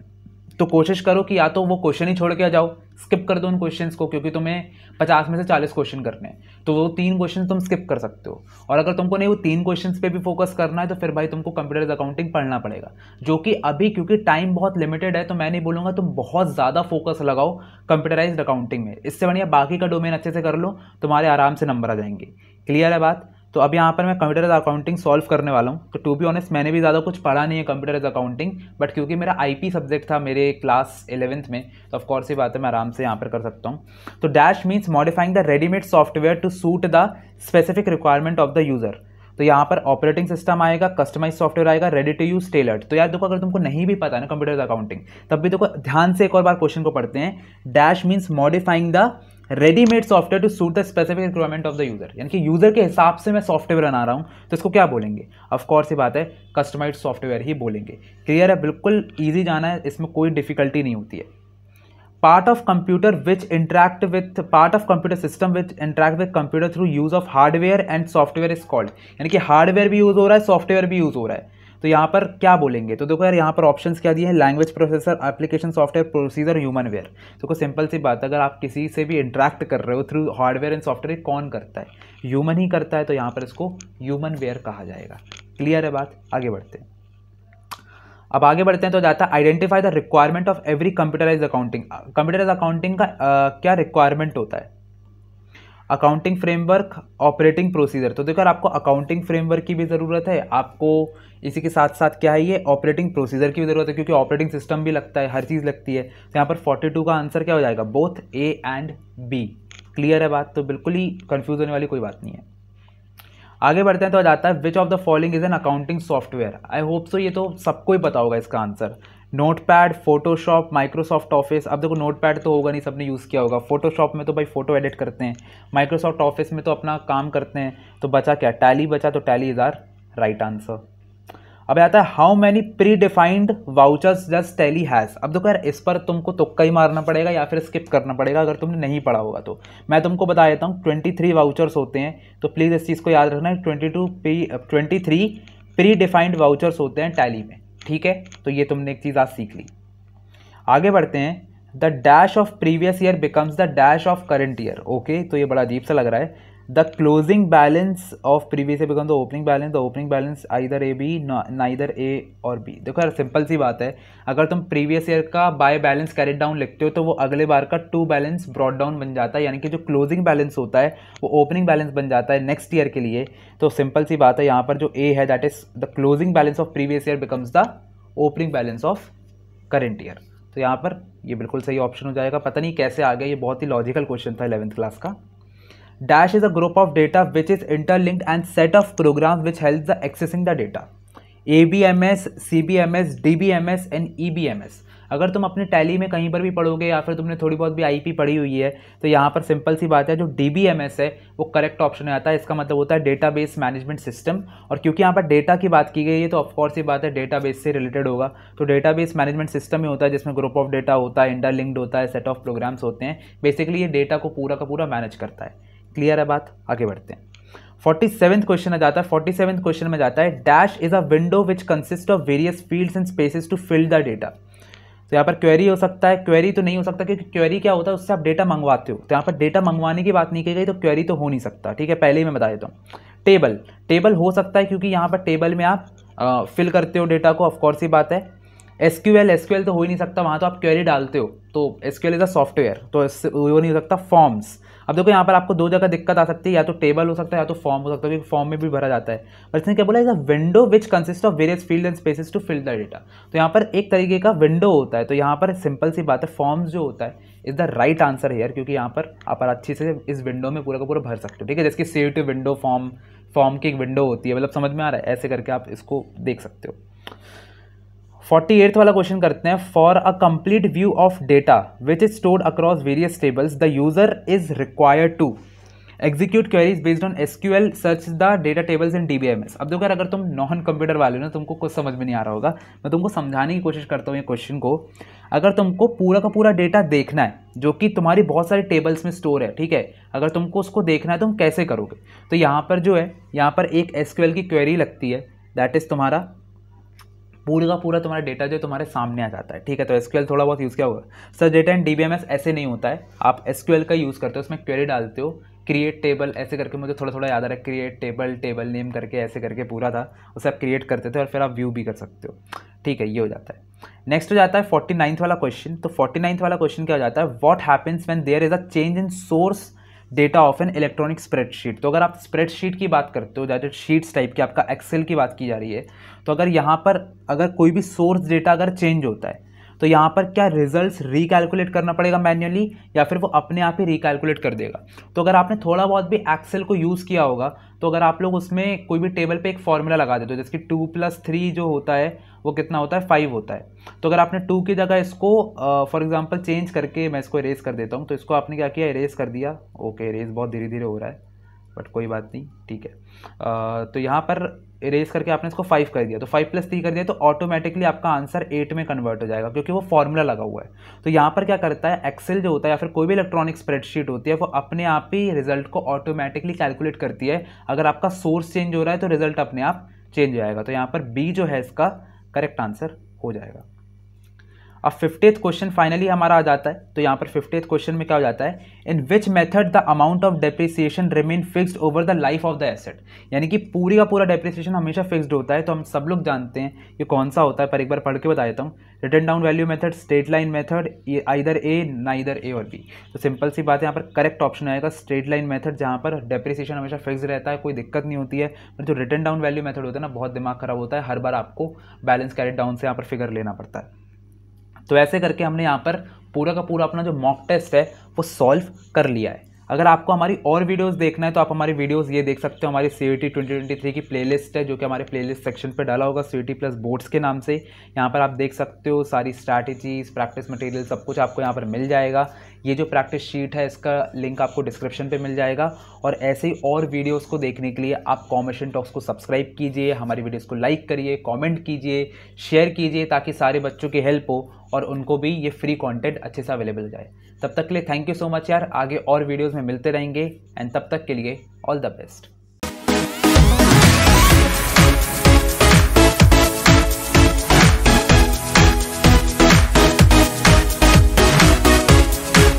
तो कोशिश करो कि या तो वो क्वेश्चन ही छोड़ के आ जाओ स्किप कर दो उन क्वेश्चंस को क्योंकि तुम्हें पचास में से चालीस क्वेश्चन करने हैं तो वो तीन क्वेश्चन तुम स्किप कर सकते हो और अगर तुमको नहीं वो तीन क्वेश्चन पे भी फोकस करना है तो फिर भाई तुमको कंप्यूटर अकाउंटिंग पढ़ना पड़ेगा जो कि अभी क्योंकि टाइम बहुत लिमिटेड है तो मैं नहीं बोलूँगा तुम बहुत ज़्यादा फोकस लगाओ कंप्यूटराइज अकाउंटिंग में इससे बढ़िया बाकी का डोमेन अच्छे से कर लो तुम्हारे आराम से नंबर आ जाएंगे क्लियर है बात तो अब यहाँ पर मैं कंप्यूटर अकाउंटिंग सॉल्व करने वाला हूँ तो टू बी ऑनेस्ट मैंने भी ज़्यादा कुछ पढ़ा नहीं है कंप्यूटर अकाउंटिंग बट क्योंकि मेरा आईपी सब्जेक्ट था मेरे क्लास एलेवंथ में तो ऑफकोर्स ये बात है मैं आराम से यहाँ पर कर सकता हूँ तो dash means modifying the readymade software to suit the specific requirement of the user तो यहाँ पर ऑपरेटिंग सिस्टम आएगा कस्टमाइज सॉफ्टवेयर आएगा रेडी टू यूज टेलर्ड तो यार देखो अगर तुमको नहीं भी पता ना कंप्यूटर अकाउंटिंग तब भी देखो ध्यान से एक और बार क्वेश्चन को पढ़ते हैं dash means modifying the readymade software to suit the specific requirement of the user यानी कि यूज़र के हिसाब से मैं सॉफ्टवेयर बना रहा हूँ तो इसको क्या बोलेंगे ऑफकोर्स ये बात है कस्टमाइज सॉफ्टवेयर ही बोलेंगे क्लियर है बिल्कुल ईजी जाना है इसमें कोई डिफिकल्टी नहीं होती है part of computer which interact with part of computer system which interact with computer through use of hardware and software is called यानी कि हार्डवेयर भी यूज़ हो रहा है सॉफ्टवेयर भी यूज़ हो रहा है तो यहाँ पर क्या बोलेंगे तो देखो यार यहाँ पर ऑप्शन क्या दिए हैं language processor application software procedure humanware देखो सिंपल सी बात अगर आप किसी से भी इंट्रैक्ट कर रहे हो थ्रू हार्डवेयर एंड सॉफ्टवेयर कौन करता है ह्यूमन ही करता है तो यहाँ पर इसको ह्यूमन वेयर कहा जाएगा क्लियर है बात आगे बढ़ते हैं अब आगे बढ़ते हैं तो जाता है identify the requirement of every computerize accounting computerize accounting का आ, क्या रिक्वायरमेंट होता है अकाउंटिंग फ्रेमवर्क ऑपरेटिंग प्रोसीजर तो देखो आपको अकाउंटिंग फ्रेमवर्क की भी ज़रूरत है आपको इसी के साथ साथ क्या है ये ऑपरेटिंग प्रोसीजर की भी ज़रूरत है क्योंकि ऑपरेटिंग सिस्टम भी लगता है हर चीज़ लगती है तो यहाँ पर 42 का आंसर क्या हो जाएगा both A and B clear है बात तो बिल्कुल ही कन्फ्यूज होने वाली कोई बात नहीं है आगे बढ़ते हैं तो आ जाता है which of the following is an accounting software I hope so ये तो सबको ही पता होगा इसका answer Notepad Photoshop Microsoft Office अब देखो नोटपैड तो होगा नहीं सबने यूज़ किया होगा फोटोशॉप में तो भाई फ़ोटो एडिट करते हैं माइक्रोसॉफ्ट ऑफिस में तो अपना काम करते हैं तो बचा क्या टैली बचा तो Tally is our right answer अब आता है how many predefined vouchers just Tally has अब देखो यार इस पर तुमको तुक्का ही मारना पड़ेगा या फिर स्किप करना पड़ेगा अगर तुमने नहीं पढ़ा होगा तो मैं तुमको बता देता हूँ ट्वेंटी थ्री वाउचर्स होते हैं तो प्लीज़ इस चीज़ को याद रखना twenty two pre twenty three predefined vouchers होते हैं टैली में ठीक है तो ये तुमने एक चीज़ आज सीख ली आगे बढ़ते हैं the dash of previous year becomes the dash of current year okay तो ये बड़ा अजीब सा लग रहा है the closing balance of previous year becomes the opening balance the opening balance either a b neither a और b देखो यार सिंपल सी बात है अगर तुम प्रीवियस ईयर का बाय बैलेंस कैरेट डाउन लिखते हो तो वो अगले बार का टू बैलेंस ब्रॉड डाउन बन जाता है यानी कि जो क्लोजिंग बैलेंस होता है वो ओपनिंग बैलेंस बन जाता है नेक्स्ट ईयर के लिए तो सिंपल सी बात है यहाँ पर जो ए है that is the closing balance of previous year becomes the opening balance of current year तो यहाँ पर ये बिल्कुल सही ऑप्शन हो जाएगा पता नहीं कैसे आ गया ये बहुत ही लॉजिकल क्वेश्चन था इलेवंथ क्लास का Dash is a group of data which is interlinked and set of programs which helps the accessing the data. ABMS, CBMS, DBMS and EBMS. अगर तुम अपने टैली में कहीं पर भी पढ़ोगे या फिर तुमने थोड़ी बहुत भी आईपी पढ़ी हुई है तो यहाँ पर सिंपल सी बात है जो एस है वो करेक्ट ऑप्शन में आता है इसका मतलब होता है डेटाबेस मैनेजमेंट सिस्टम और क्योंकि यहाँ पर डेटा की बात की गई है तो ऑफकोर्स ये बात है डेटाबेस से रिलेटेड होगा तो डेटाबेस मैनेजमेंट सिस्टम ही होता है जिसमें ग्रुप ऑफ डेटा होता है इंटरलिंक्ड होता है सेट ऑफ प्रोग्राम्स होते हैं बेसिकली ये डेटा को पूरा का पूरा मैनेज करता है क्लियर है बात आगे बढ़ते हैं फोर्टी सेवन क्वेश्चन में जाता है फोर्टी सेवन क्वेश्चन में जाता है dash is a window which consist of various fields and spaces to fill the data तो यहाँ पर क्वेरी हो सकता है क्वेरी तो नहीं हो सकता क्योंकि क्वेरी क्या होता है उससे आप डेटा मंगवाते हो तो यहाँ पर डेटा मंगवाने की बात नहीं की गई तो क्वेरी तो हो नहीं सकता ठीक है पहले ही मैं बता देता हूँ टेबल टेबल हो सकता है क्योंकि यहाँ पर टेबल में आप आ, फिल करते हो डेटा को ऑफकोर्स ही बात है S Q L S Q L तो हो ही नहीं सकता वहाँ तो आप क्वेरी डालते हो तो S Q L is a software तो वो नहीं हो सकता फॉर्म्स अब देखो यहाँ पर आपको दो जगह दिक्कत आ सकती है या तो टेबल हो सकता है या तो फॉर्म हो सकता है क्योंकि फॉर्म में भी भरा जाता है पर इसने क्या बोला is a window which consist of various field and spaces to fill the data तो यहाँ पर एक तरीके का विंडो होता है तो यहाँ पर सिंपल सी बात है फॉर्म जो होता है is the right answer here क्योंकि यहाँ पर आप अच्छे से इस विंडो में पूरा का पूरा भर सकते हो ठीक है जैसे save to window form form की एक विंडो होती है मतलब समझ में आ रहा है ऐसे करके आप इसको देख सकते हो फोर्टी एट्थ वाला क्वेश्चन करते हैं for a complete view of data which is stored across various tables the user is required to execute queries based on SQL search the data tables in S अब देखो अगर तुम non computer वाले हो ना तुमको कुछ समझ में नहीं आ रहा होगा मैं तुमको समझाने की कोशिश करता हूँ ये क्वेश्चन को अगर तुमको पूरा का पूरा डेटा देखना है जो कि तुम्हारी बहुत सारे टेबल्स में स्टोर है ठीक है अगर तुमको उसको देखना है तो तुम कैसे करोगे तो यहाँ पर जो है यहाँ पर एक एसक्यूएल की क्वेरी लगती है दैट इज़ तुम्हारा पूरा का पूरा तुम्हारा डेटा जो तुम्हारे सामने आ जाता है ठीक है तो एसक्यूएल थोड़ा बहुत यूज़ क्या होगा सर डेटा एंड डी ऐसे नहीं होता है आप एसक्यूएल का यूज़ करते हो उसमें क्वेरी डालते हो क्रिएट टेबल ऐसे करके मुझे थोड़ा थोड़ा याद आ रहा है क्रिएट टेबल टेबल नेम करके ऐसे करके पूरा था उसे आप क्रिएट करते थे और फिर आप व्यू भी कर सकते हो ठीक है ये हो जाता है नेक्स्ट हो जाता है फोर्टी नाइन्थ वाला क्वेश्चन तो फोर्टी नाइन्थ वाला क्वेश्चन क्या हो जाता है what happens when there is a change in source data of an electronic spreadsheet तो अगर आप स्प्रेडशीट की बात करते हो दैट शीट्स टाइप की आपका एक्सेल की बात की जा रही है तो अगर यहाँ पर अगर कोई भी सोर्स डेटा अगर चेंज होता है तो यहाँ पर क्या रिजल्ट्स रिकैलकुलेट करना पड़ेगा मैन्युअली या फिर वो अपने आप ही रिकैलकुलेट कर देगा तो अगर आपने थोड़ा बहुत भी एक्सेल को यूज़ किया होगा तो अगर आप लोग उसमें कोई भी टेबल पे एक फॉर्मूला लगा देते हो जैसे कि टू प्लस थ्री जो होता है वो कितना होता है फाइव होता है तो अगर आपने टू की जगह इसको फॉर एग्ज़ाम्पल चेंज करके मैं इसको इरेज कर देता हूँ तो इसको आपने क्या किया इरेज कर दिया ओके इरेज बहुत धीरे धीरे हो रहा है बट कोई बात नहीं ठीक है आ, तो यहाँ पर इरेज करके आपने इसको फाइव कर दिया तो फाइव प्लस थ्री कर दिया तो ऑटोमेटिकली आपका आंसर एट में कन्वर्ट हो जाएगा क्योंकि वो फॉर्मूला लगा हुआ है तो यहाँ पर क्या करता है एक्सेल जो होता है या फिर कोई भी इलेक्ट्रॉनिक स्प्रेडशीट होती है वो अपने आप ही रिजल्ट को ऑटोमेटिकली कैलकुलेट करती है अगर आपका सोर्स चेंज हो रहा है तो रिजल्ट अपने आप चेंज हो जाएगा तो यहाँ पर बी जो है इसका करेक्ट आंसर हो जाएगा अब फिफ्टीथ क्वेश्चन फाइनली हमारा आ जाता है तो यहाँ पर फिफ्टीथ क्वेश्चन में क्या हो जाता है in which method the amount of depreciation remain fixed over the life of the asset यानी कि पूरी का पूरा डेप्रिसिएशन हमेशा फिक्स्ड होता है तो हम सब लोग जानते हैं ये कौन सा होता है पर एक बार पढ़ के बता देता हूँ written down value method straight line method ये आइधर ए ना इधर ए और बी तो सिंपल सी बात है यहाँ पर करेक्ट ऑप्शन आएगा स्ट्रेट लाइन मेथड जहाँ पर डेप्रिसिएशन हमेशा फिक्स रहता है कोई दिक्कत नहीं होती है पर जो रिटर्न डाउन वैल्यू मेथड होता है ना बहुत दिमाग खराब होता है हर बार आपको बैलेंस कैरेट डाउन से यहाँ पर फिगर लेना पड़ता है तो ऐसे करके हमने यहाँ पर पूरा का पूरा अपना जो मॉक टेस्ट है वो सॉल्व कर लिया है अगर आपको हमारी और वीडियोस देखना है तो आप हमारी वीडियोस ये देख सकते हो हमारी C T twenty twenty three की प्लेलिस्ट है जो कि हमारे प्लेलिस्ट सेक्शन पे डाला होगा सी टी प्लस बोर्ड्स के नाम से यहाँ पर आप देख सकते हो सारी स्ट्रैटेजीज प्रैक्टिस मटेरियल सब कुछ आपको यहाँ पर मिल जाएगा ये जो प्रैक्टिस शीट है इसका लिंक आपको डिस्क्रिप्शन पे मिल जाएगा और ऐसे ही और वीडियोस को देखने के लिए आप कॉमेशन टॉक्स को सब्सक्राइब कीजिए हमारी वीडियोस को लाइक करिए कमेंट कीजिए शेयर कीजिए ताकि सारे बच्चों की हेल्प हो और उनको भी ये फ्री कॉन्टेंट अच्छे से अवेलेबल जाए तब तक के लिए थैंक यू सो मच यार आगे और वीडियोज़ में मिलते रहेंगे एंड तब तक के लिए ऑल द बेस्ट